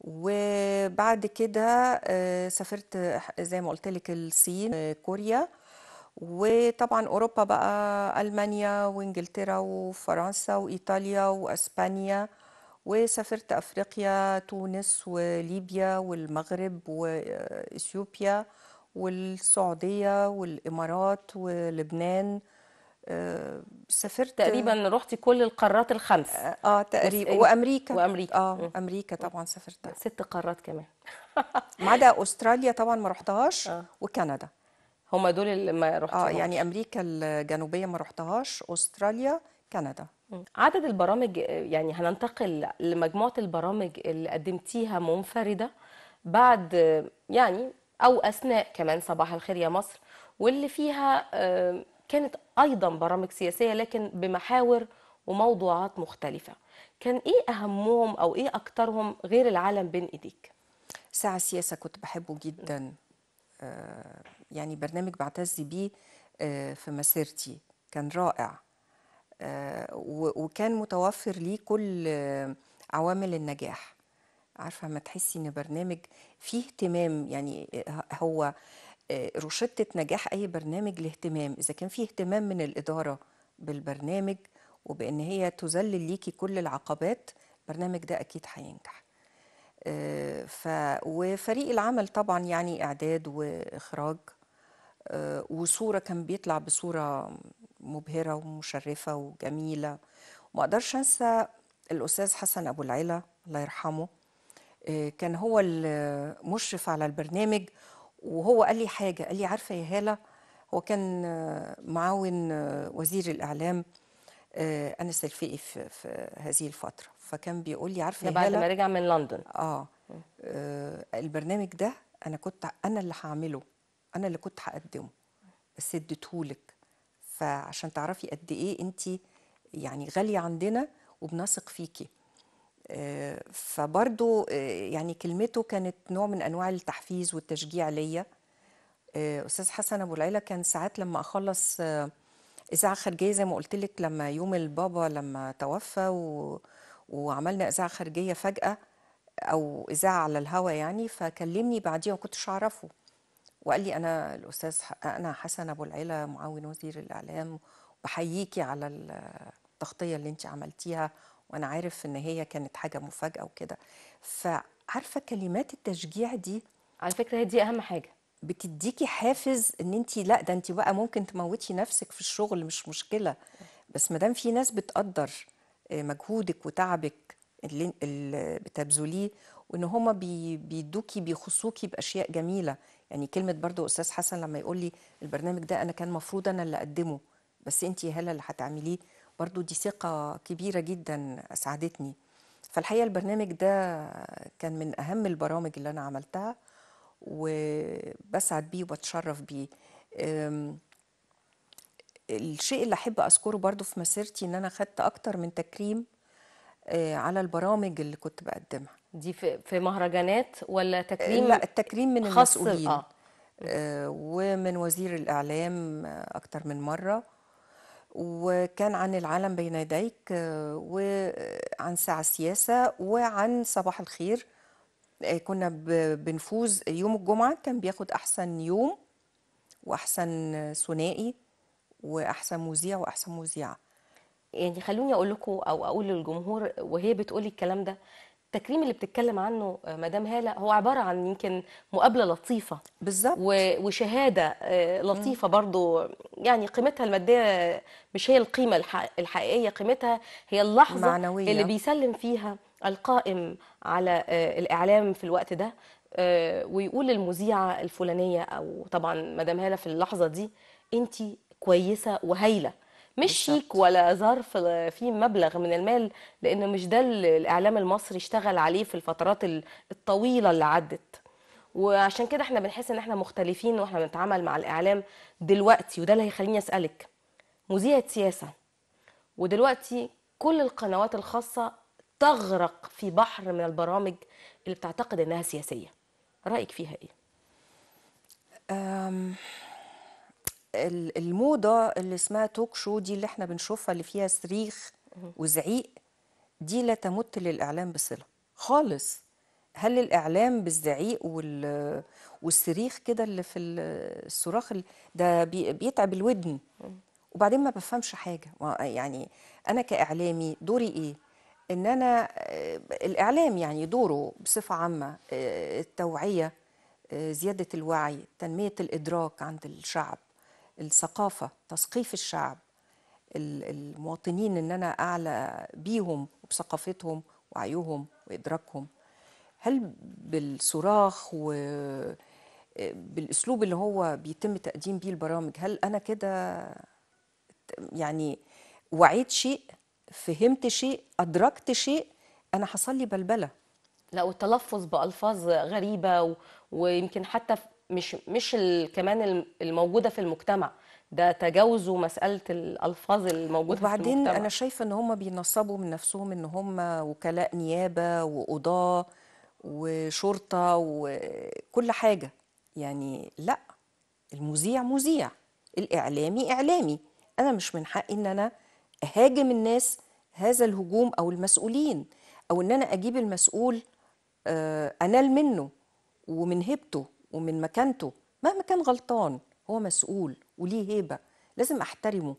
وبعد كده آه، سافرت زي ما قلت لك الصين آه، كوريا وطبعا اوروبا بقى المانيا وانجلترا وفرنسا وايطاليا واسبانيا وسافرت أفريقيا تونس وليبيا والمغرب وإثيوبيا والسعودية والإمارات ولبنان آه، سافرت تقريبا رحتي كل القارات الخمس اه, آه، تقريبا إيه؟ وامريكا وامريكا اه امريكا طبعا سافرتها ست قارات كمان ما عدا استراليا طبعا ما رحتهاش آه. وكندا هم دول اللي ما رحتهاش اه يعني امريكا الجنوبيه ما رحتهاش استراليا كندا عدد البرامج يعني هننتقل لمجموعه البرامج اللي قدمتيها منفرده بعد يعني او اثناء كمان صباح الخير يا مصر واللي فيها كانت ايضا برامج سياسيه لكن بمحاور وموضوعات مختلفه كان ايه اهمهم او ايه اكترهم غير العالم بين ايديك ساعه سياسه كنت بحبه جدا آه، يعني برنامج بعتز بيه آه، في مسيرتي كان رائع كان متوفر ليه كل عوامل النجاح عارفه ما تحسي ان برنامج فيه اهتمام يعني هو آه، روشته نجاح اي برنامج لاهتمام اذا كان فيه اهتمام من الاداره بالبرنامج وبان هي تذلل ليكي كل العقبات البرنامج ده اكيد هينجح آه، ف وفريق العمل طبعا يعني اعداد واخراج آه، وصوره كان بيطلع بصوره مبهره ومشرفه وجميله ما اقدرش انسى الاستاذ حسن ابو العيله الله يرحمه آه، كان هو المشرف على البرنامج وهو قال لي حاجه قال لي عارفه يا هاله هو كان آه، معاون آه، وزير الاعلام انس الفقي في, هذه الفتره فكان بيقول لي عارفه يا هاله بعد ما رجع من لندن آه, اه البرنامج ده انا كنت انا اللي هعمله انا اللي كنت هقدمه بس اديتهولك فعشان تعرفي قد ايه انتي يعني غالية عندنا وبنثق فيكي آه، فبرضه آه، يعني كلمته كانت نوع من أنواع التحفيز والتشجيع ليا آه، أستاذ حسن أبو العيلة كان ساعات لما أخلص إذاعة خارجية زي ما قلت لك لما يوم البابا لما توفى و... وعملنا إذاعة خارجية فجأة أو إذاعة على الهوا يعني فكلمني بعديها ما كنتش أعرفه وقال لي أنا الأستاذ أنا حسن أبو العيلة معاون وزير الإعلام بحييكي على التغطيه اللي انت عملتيها وانا عارف ان هي كانت حاجه مفاجاه وكده فعارفه كلمات التشجيع دي على فكره هي دي اهم حاجه بتديكي حافز ان انت لا ده انت بقى ممكن تموتي نفسك في الشغل مش مشكله بس ما دام في ناس بتقدر آه، مجهودك وتعبك اللي بتبذليه وان هما بيدوكي بيخصوكي باشياء جميله يعني كلمه برضو استاذ حسن لما يقول لي البرنامج ده انا كان المفروض انا اللي اقدمه بس انت يا هلا اللي هتعمليه برضو دي ثقة كبيرة جدا أسعدتني فالحقيقة البرنامج ده كان من أهم البرامج اللي أنا عملتها وبسعد بيه وبتشرف بيه الشيء اللي أحب أذكره برضو في مسيرتي إن أنا خدت أكتر من تكريم آه، على البرامج اللي كنت بقدمها دي في مهرجانات ولا تكريم لا التكريم من المسؤولين آه. آه. ومن وزير الإعلام آه، أكتر من مرة وكان عن العالم بين يديك آه، وعن ساعة سياسة وعن صباح الخير آه، كنا بنفوز يوم الجمعة كان بياخد أحسن يوم وأحسن ثنائي وأحسن مذيع وأحسن مذيعة يعني خلوني أقول لكم أو أقول للجمهور وهي بتقولي الكلام ده التكريم اللي بتتكلم عنه آه، مدام هاله هو عباره عن يمكن مقابله لطيفه بالظبط وشهاده آه، لطيفه برضو يعني قيمتها الماديه مش هي القيمه الحقيقيه قيمتها هي اللحظه معنوية. اللي بيسلم فيها القائم على آه، الاعلام في الوقت ده ويقول للمذيعه الفلانيه او طبعا مدام هاله في اللحظه دي انت كويسه وهايله مش شيك ولا ظرف فيه مبلغ من المال لانه مش ده الاعلام المصري اشتغل عليه في الفترات الطويله اللي عدت وعشان كده احنا بنحس ان احنا مختلفين واحنا بنتعامل مع الاعلام دلوقتي وده اللي هيخليني اسالك مذيعه سياسه ودلوقتي كل القنوات الخاصه تغرق في بحر من البرامج اللي بتعتقد انها سياسيه رايك فيها ايه الموضه اللي اسمها توك شو دي اللي احنا بنشوفها اللي فيها صريخ وزعيق دي لا تمت للاعلام بصله خالص هل الاعلام بالزعيق وال والصريخ كده اللي في الصراخ ده بيتعب الودن وبعدين ما بفهمش حاجه يعني انا كاعلامي دوري ايه ان انا آه، الاعلام يعني دوره بصفه عامه آه، التوعيه آه، زياده الوعي تنميه الادراك عند الشعب الثقافة تثقيف الشعب المواطنين إن أنا أعلى بيهم وبثقافتهم وعيهم وإدراكهم هل بالصراخ وبالأسلوب اللي هو بيتم تقديم بيه البرامج هل أنا كده يعني وعيت شيء فهمت شيء أدركت شيء أنا حصل لي بلبلة لا والتلفظ بألفاظ غريبة و... ويمكن حتى مش مش كمان الموجوده في المجتمع ده تجاوزوا مساله الالفاظ الموجوده وبعدين في المجتمع. انا شايفه ان هم بينصبوا من نفسهم ان هم وكلاء نيابه وقضاه وشرطه وكل حاجه يعني لا المذيع مذيع الاعلامي اعلامي انا مش من حقي ان انا اهاجم الناس هذا الهجوم او المسؤولين او ان انا اجيب المسؤول آه، انال منه ومن هيبته ومن مكانته مهما كان غلطان هو مسؤول وليه هيبه لازم احترمه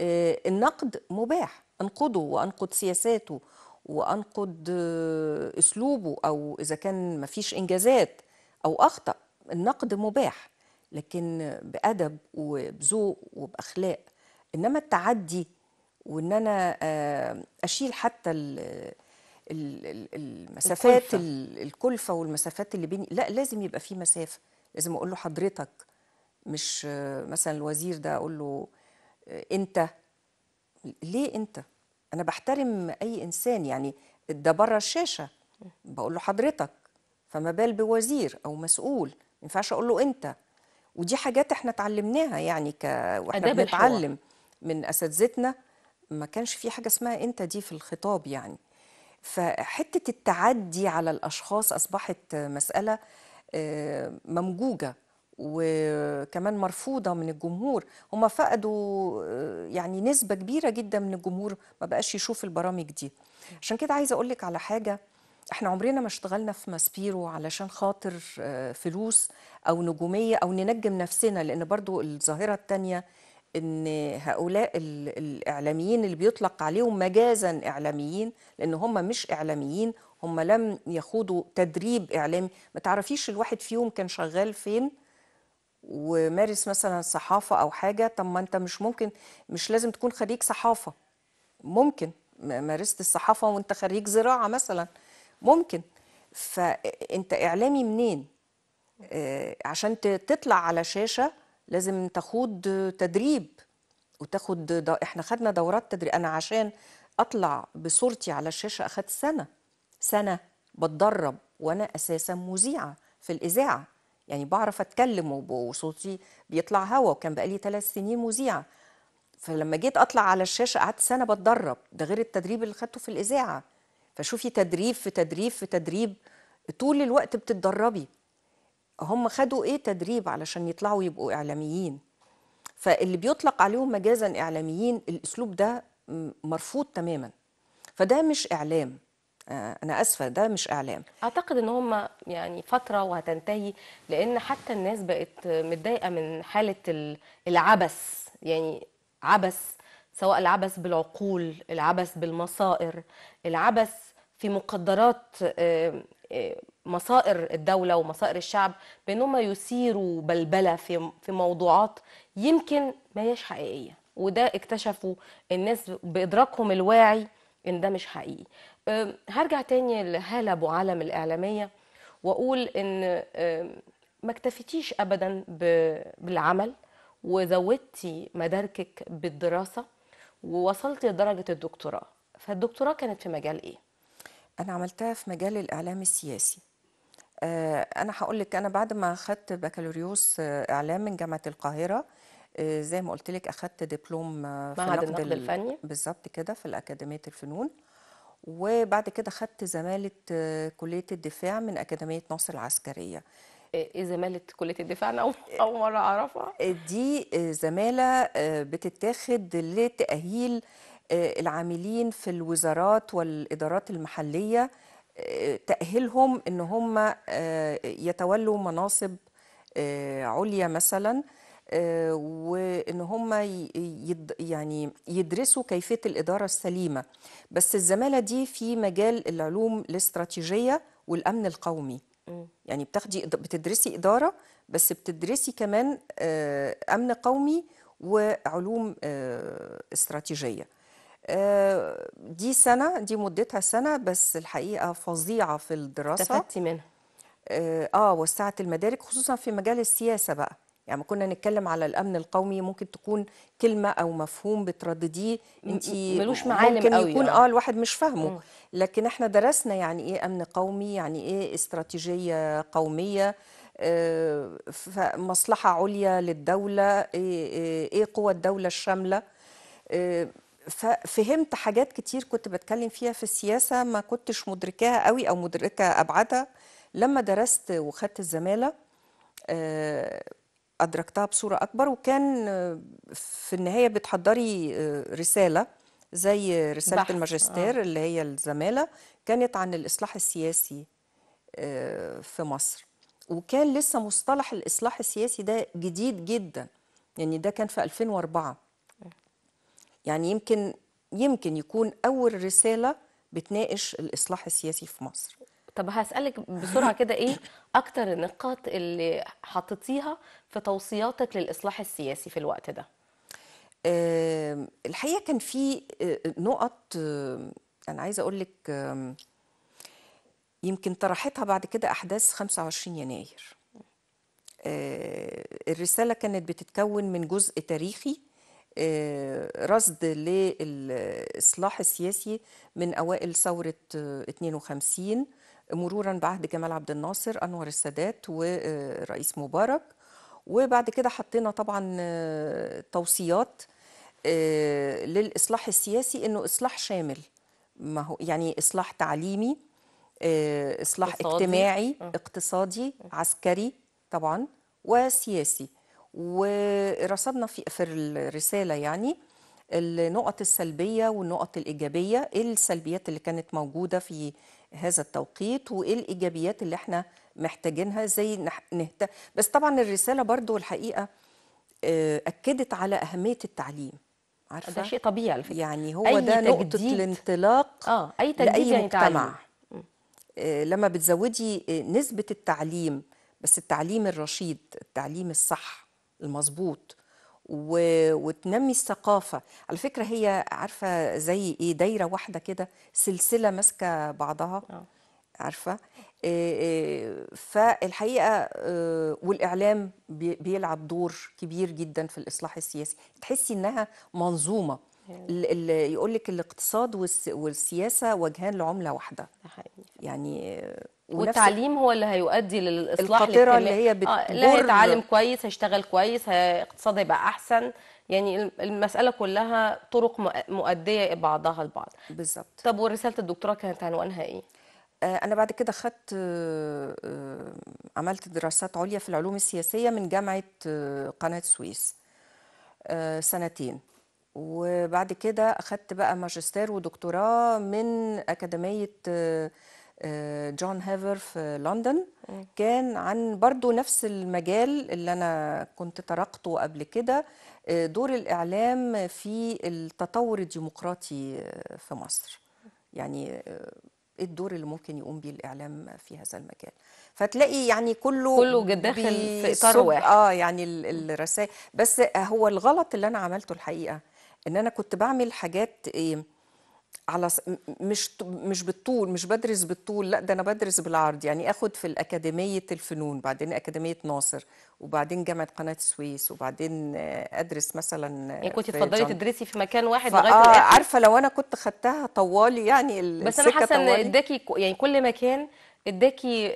آه، النقد مباح انقده وانقد سياساته وانقد آه، اسلوبه او اذا كان مفيش انجازات او اخطا النقد مباح لكن بادب وبذوق وباخلاق انما التعدي وان انا آه، اشيل حتى المسافات الكلفة. الكلفه والمسافات اللي بيني لا لازم يبقى في مسافه لازم اقول له حضرتك مش مثلا الوزير ده اقول له انت ليه انت انا بحترم اي انسان يعني ده بره الشاشه بقول له حضرتك فما بال بوزير او مسؤول ما ينفعش اقول له انت ودي حاجات احنا اتعلمناها يعني ك واحنا بنتعلم من اساتذتنا ما كانش في حاجه اسمها انت دي في الخطاب يعني فحتة التعدي على الأشخاص أصبحت مسألة آه، ممجوجة وكمان مرفوضة من الجمهور هم فقدوا آه، يعني نسبة كبيرة جدا من الجمهور ما بقاش يشوف البرامج دي عشان كده عايزة أقولك على حاجة احنا عمرنا ما اشتغلنا في ماسبيرو علشان خاطر آه، فلوس او نجوميه او ننجم نفسنا لان برضو الظاهره التانية ان هؤلاء الاعلاميين اللي بيطلق عليهم مجازا اعلاميين لان هم مش اعلاميين هم لم يخوضوا تدريب اعلامي ما تعرفيش الواحد فيهم كان شغال فين ومارس مثلا صحافه او حاجه طب ما انت مش ممكن مش لازم تكون خريج صحافه ممكن مارست الصحافه وانت خريج زراعه مثلا ممكن فانت اعلامي منين آه، عشان تطلع على شاشه لازم تخوض تدريب وتاخد دا احنا خدنا دورات تدريب انا عشان اطلع بصورتي على الشاشه اخدت سنه سنه بتدرب وانا اساسا مذيعه في الاذاعه يعني بعرف اتكلم وصوتي بيطلع هوا وكان بقالي ثلاث سنين مذيعه فلما جيت اطلع على الشاشه قعدت سنه بتدرب ده غير التدريب اللي خدته في الاذاعه فشوفي تدريب في تدريب في تدريب طول الوقت بتتدربي هم خدوا ايه تدريب علشان يطلعوا يبقوا اعلاميين فاللي بيطلق عليهم مجازا اعلاميين الاسلوب ده مرفوض تماما فده مش اعلام آه، انا اسفه ده مش اعلام اعتقد ان هم يعني فتره وهتنتهي لان حتى الناس بقت متضايقه من حاله العبث يعني عبث سواء العبث بالعقول العبث بالمصائر العبث في مقدرات آه، آه، مصائر الدولة ومصائر الشعب بأنهم يثيروا بلبلة في في موضوعات يمكن ما هياش حقيقية وده اكتشفوا الناس بإدراكهم الواعي إن ده مش حقيقي هرجع تاني لهالة أبو علم الإعلامية وأقول إن ما اكتفيتيش أبدا بالعمل وزودتي مداركك بالدراسة ووصلتي لدرجة الدكتوراه فالدكتوراه كانت في مجال إيه؟ أنا عملتها في مجال الإعلام السياسي آه، انا هقول لك انا بعد ما اخذت بكالوريوس آه، اعلام من جامعه القاهره آه، زي ما قلت لك اخدت دبلوم في معهد النقد الفني بالظبط كده في اكاديميه الفنون وبعد كده اخذت زماله كليه الدفاع من اكاديميه ناصر العسكريه ايه, إيه زماله كليه الدفاع انا اول مره اعرفها دي زماله بتتاخد لتاهيل العاملين في الوزارات والادارات المحليه تأهيلهم ان هم آه، يتولوا مناصب آه، عليا مثلا آه، وان هم يعني يدرسوا كيفيه الاداره السليمه بس الزماله دي في مجال العلوم الاستراتيجيه والامن القومي يعني بتاخدي بتدرسي اداره بس بتدرسي كمان امن قومي وعلوم استراتيجيه آه، دي سنة دي مدتها سنة بس الحقيقة فظيعة في الدراسة استفدتي منها آه،, آه وسعت المدارك خصوصا في مجال السياسة بقى يعني كنا نتكلم على الامن القومي ممكن تكون كلمه او مفهوم بتردديه انت ملوش معالم ممكن قوي يكون اه, آه، الواحد مش فاهمه لكن احنا درسنا يعني ايه امن قومي يعني ايه استراتيجيه قوميه مصلحه عليا للدوله ايه, إيه،, إيه قوى الدوله الشامله ففهمت حاجات كتير كنت بتكلم فيها في السياسة ما كنتش مدركاها قوي أو مدركة أبعادها لما درست وخدت الزمالة آه، أدركتها بصورة أكبر وكان آه، في النهاية بتحضري آه، رسالة زي رسالة بحث. الماجستير آه. اللي هي الزمالة كانت عن الإصلاح السياسي في مصر وكان لسه مصطلح الإصلاح السياسي ده جديد جدا يعني ده كان في 2004 يعني يمكن يمكن يكون أول رسالة بتناقش الإصلاح السياسي في مصر طب هسألك بسرعة كده إيه أكتر النقاط اللي حطيتيها في توصياتك للإصلاح السياسي في الوقت ده الحقيقة كان في آه، نقط أنا عايزة أقول لك يمكن طرحتها بعد كده أحداث 25 يناير آه، الرسالة كانت بتتكون من جزء تاريخي آه، رصد للإصلاح السياسي من أوائل ثورة 52 آه، مرورا بعهد جمال عبد الناصر أنور السادات ورئيس آه، مبارك وبعد كده حطينا طبعا توصيات للإصلاح السياسي إنه إصلاح شامل ما هو يعني إصلاح تعليمي إصلاح اقتصادي. اجتماعي اقتصادي عسكري طبعا وسياسي ورصدنا في في الرساله يعني النقط السلبيه والنقط الايجابيه ايه السلبيات اللي كانت موجوده في هذا التوقيت وايه الايجابيات اللي احنا محتاجينها ازاي نهت بس طبعا الرساله برضو الحقيقه آه، اكدت على اهميه التعليم عارفه ده شيء طبيعي على فكره يعني هو ده نقطه الانطلاق اه اي تجديد لأي يعني مجتمع آه لما بتزودي آه، نسبه التعليم بس التعليم الرشيد التعليم الصح المظبوط و... وتنمي الثقافة على فكرة هي عارفة زي إيه دايرة واحدة كده سلسلة ماسكة بعضها إيه عارفة آه، آه، فالحقيقة آه، والإعلام بيلعب دور كبير جدا في الإصلاح السياسي تحسي إنها منظومة يقول لك الاقتصاد والسياسه وجهان لعمله واحده يعني والتعليم هو اللي هيؤدي للاصلاح القاطره اللي هي بتجر آه لا هيتعلم كويس هيشتغل كويس اقتصاد هيبقى احسن يعني المساله كلها طرق مؤديه بعضها البعض بالظبط طب ورساله الدكتوراه كانت عنوانها ايه آه، انا بعد كده خدت آه، آه، عملت دراسات عليا في العلوم السياسيه من جامعه قناه السويس سنتين وبعد كده أخدت بقى ماجستير ودكتوراه من أكاديمية آه، آه، جون هيفر في لندن كان عن برضو نفس المجال اللي أنا كنت طرقته قبل كده آه، دور الإعلام في التطور الديمقراطي في مصر يعني ايه الدور اللي ممكن يقوم بيه الاعلام في هذا المجال فتلاقي يعني كله كله داخل في اطار واحد اه يعني الرسائل بس هو الغلط اللي انا عملته الحقيقه ان انا كنت بعمل حاجات إيه، على مش مش بالطول مش بدرس بالطول لا ده انا بدرس بالعرض يعني اخد في الاكاديميه الفنون بعدين اكاديميه ناصر وبعدين جامعه قناه السويس وبعدين ادرس مثلا يعني كنت تفضلي تدرسي في مكان واحد لغايه اه عارفه لو انا كنت خدتها طوالي يعني بس انا حاسه ان اداكي يعني كل مكان اداكي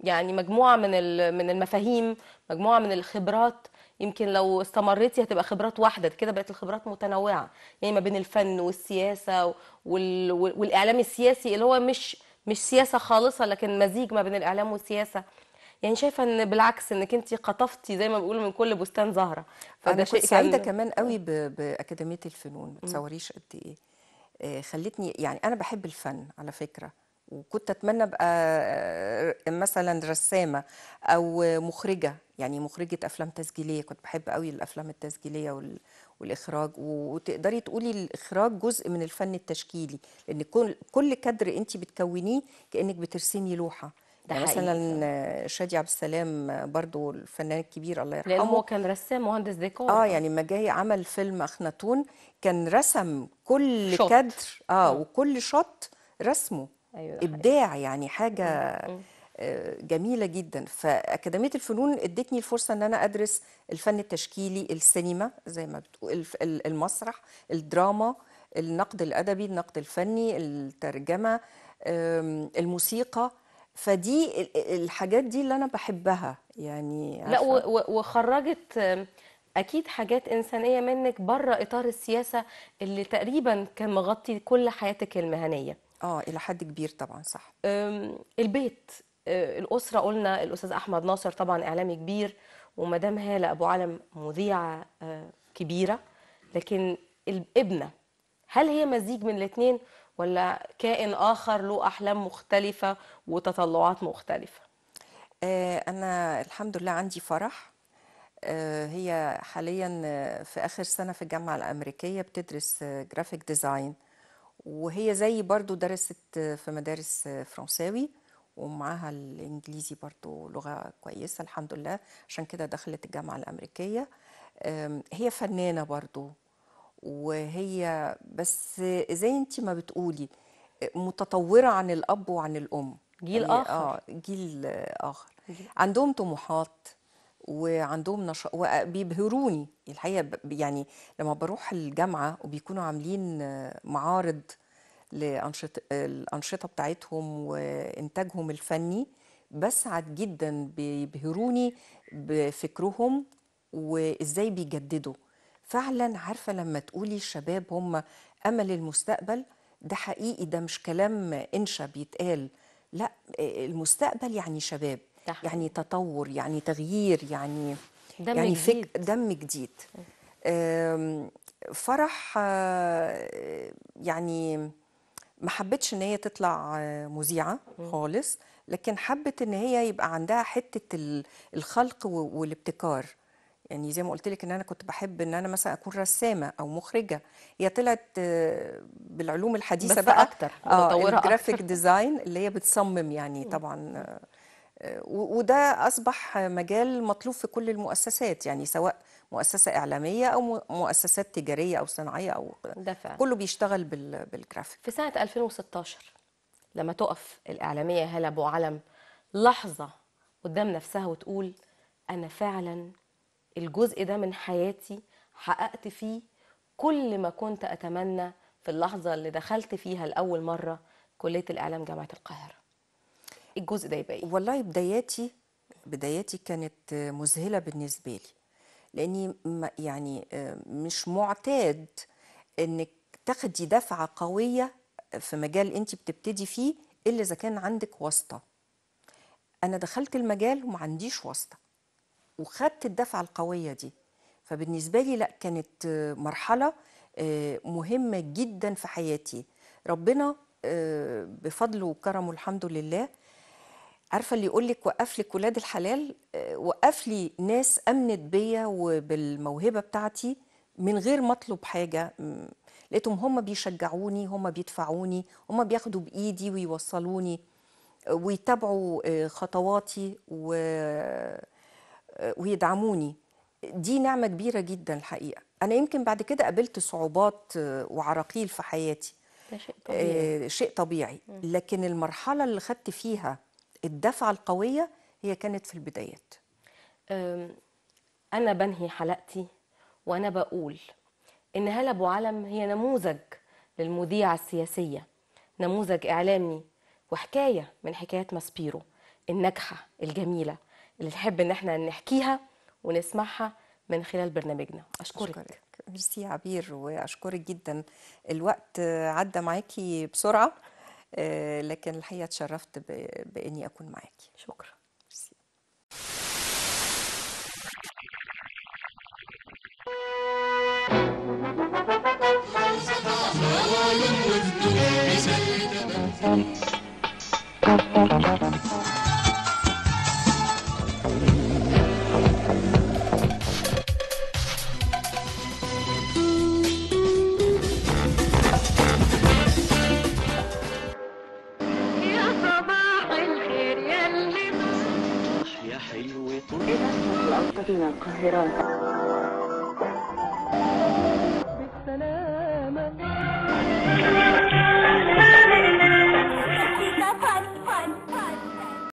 يعني مجموعه من من المفاهيم مجموعه من الخبرات يمكن لو استمرتي هتبقى خبرات واحده كده بقت الخبرات متنوعه يعني ما بين الفن والسياسه وال... والاعلام السياسي اللي هو مش مش سياسه خالصه لكن مزيج ما بين الاعلام والسياسه يعني شايفه ان بالعكس انك انت قطفتي زي ما بيقولوا من كل بستان زهره فده أنا شيء كنت سعيده كان... كمان قوي ب... باكاديميه الفنون ما تصوريش قد ايه آه، خلتني يعني انا بحب الفن على فكره وكنت اتمنى ابقى آه، مثلا رسامه او مخرجه يعني مخرجه افلام تسجيليه كنت بحب قوي الافلام التسجيليه وال... والاخراج وتقدري تقولي الاخراج جزء من الفن التشكيلي لان كل كدر كادر انت بتكونيه كانك بترسمي لوحه ده يعني مثلا آه، شادي عبد السلام برضو الفنان الكبير الله يرحمه لأنه هو كان رسام مهندس ديكور اه يعني لما جاي عمل فيلم اخناتون كان رسم كل شوت. كدر اه وكل شط رسمه أيوة ابداع يعني حاجه إمم. آه، جميله جدا فاكاديميه الفنون ادتني الفرصه ان انا ادرس الفن التشكيلي السينما زي ما بتقول المسرح الدراما النقد الادبي النقد الفني الترجمه الموسيقى فدي الحاجات دي اللي انا بحبها يعني لا وخرجت اكيد حاجات انسانيه منك بره اطار السياسه اللي تقريبا كان مغطي كل حياتك المهنيه اه الى حد كبير طبعا صح البيت أه، الاسره قلنا الاستاذ احمد ناصر طبعا اعلامي كبير ومدام هاله ابو علم مذيعه أه، كبيره لكن الابنه هل هي مزيج من الاثنين ولا كائن اخر له احلام مختلفه وتطلعات مختلفه أه، انا الحمد لله عندي فرح هي حاليا في اخر سنه في الجامعه الامريكيه بتدرس جرافيك ديزاين وهي زي برضو درست في مدارس فرنساوي ومعاها الانجليزي برضو لغه كويسه الحمد لله عشان كده دخلت الجامعه الامريكيه هي فنانه برضو وهي بس زي انت ما بتقولي متطوره عن الاب وعن الام جيل يعني اخر اه جيل اخر عندهم طموحات وعندهم نش... وبيبهروني الحقيقه يعني لما بروح الجامعه وبيكونوا عاملين معارض لأنشطة الأنشطة بتاعتهم وإنتاجهم الفني بسعد جدا بيبهروني بفكرهم وإزاي بيجددوا فعلا عارفة لما تقولي الشباب هم أمل المستقبل ده حقيقي ده مش كلام إنشا بيتقال لا المستقبل يعني شباب تحت. يعني تطور يعني تغيير يعني دم يعني جديد. فك دم جديد فرح آه، يعني ما حبتش ان هي تطلع مذيعه خالص لكن حبت ان هي يبقى عندها حته الخلق والابتكار يعني زي ما قلت لك ان انا كنت بحب ان انا مثلا اكون رسامه او مخرجه هي طلعت آه، بالعلوم الحديثه بس بقى اكتر اه الجرافيك ديزاين اللي هي بتصمم يعني طبعا آه، وده أصبح مجال مطلوب في كل المؤسسات يعني سواء مؤسسة إعلامية أو مؤسسات تجارية أو صناعية أو دفع. كله بيشتغل بالجرافيك في سنة 2016 لما تقف الإعلامية هالة أبو علم لحظة قدام نفسها وتقول أنا فعلا الجزء ده من حياتي حققت فيه كل ما كنت أتمنى في اللحظة اللي دخلت فيها لأول مرة كلية الإعلام جامعة القاهرة الجزء ده يبقى ايه؟ والله بداياتي بداياتي كانت مذهله بالنسبه لي لاني يعني آه، مش معتاد انك تاخدي دفعه قويه في مجال انت بتبتدي فيه الا اذا كان عندك واسطه انا دخلت المجال وما عنديش واسطه وخدت الدفعه القويه دي فبالنسبه لي لا كانت مرحله آه، مهمه جدا في حياتي ربنا آه، بفضله وكرمه الحمد لله عارفه اللي يقول لك وقف لك ولاد الحلال آه، وقف لي ناس امنت بيا وبالموهبه بتاعتي من غير ما اطلب حاجه لقيتهم هم بيشجعوني هم بيدفعوني هم بياخدوا بايدي ويوصلوني آه، ويتابعوا آه، خطواتي و... ويدعموني دي نعمه كبيره جدا الحقيقه انا يمكن بعد كده قابلت صعوبات وعراقيل في حياتي ده شيء طبيعي شيء طبيعي لكن المرحله اللي خدت فيها الدفعة القوية هي كانت في البدايات أنا بنهي حلقتي وأنا بقول إن هلا أبو علم هي نموذج للمذيعة السياسية نموذج إعلامي وحكاية من حكايات ماسبيرو الناجحة الجميلة اللي نحب إن احنا نحكيها ونسمعها من خلال برنامجنا أشكرك, أشكرك. ميرسي عبير وأشكرك جدا الوقت عدى معاكي بسرعة آه، لكن الحقيقه اتشرفت باني اكون معاكي شكرا Thank you. 소리가거슬러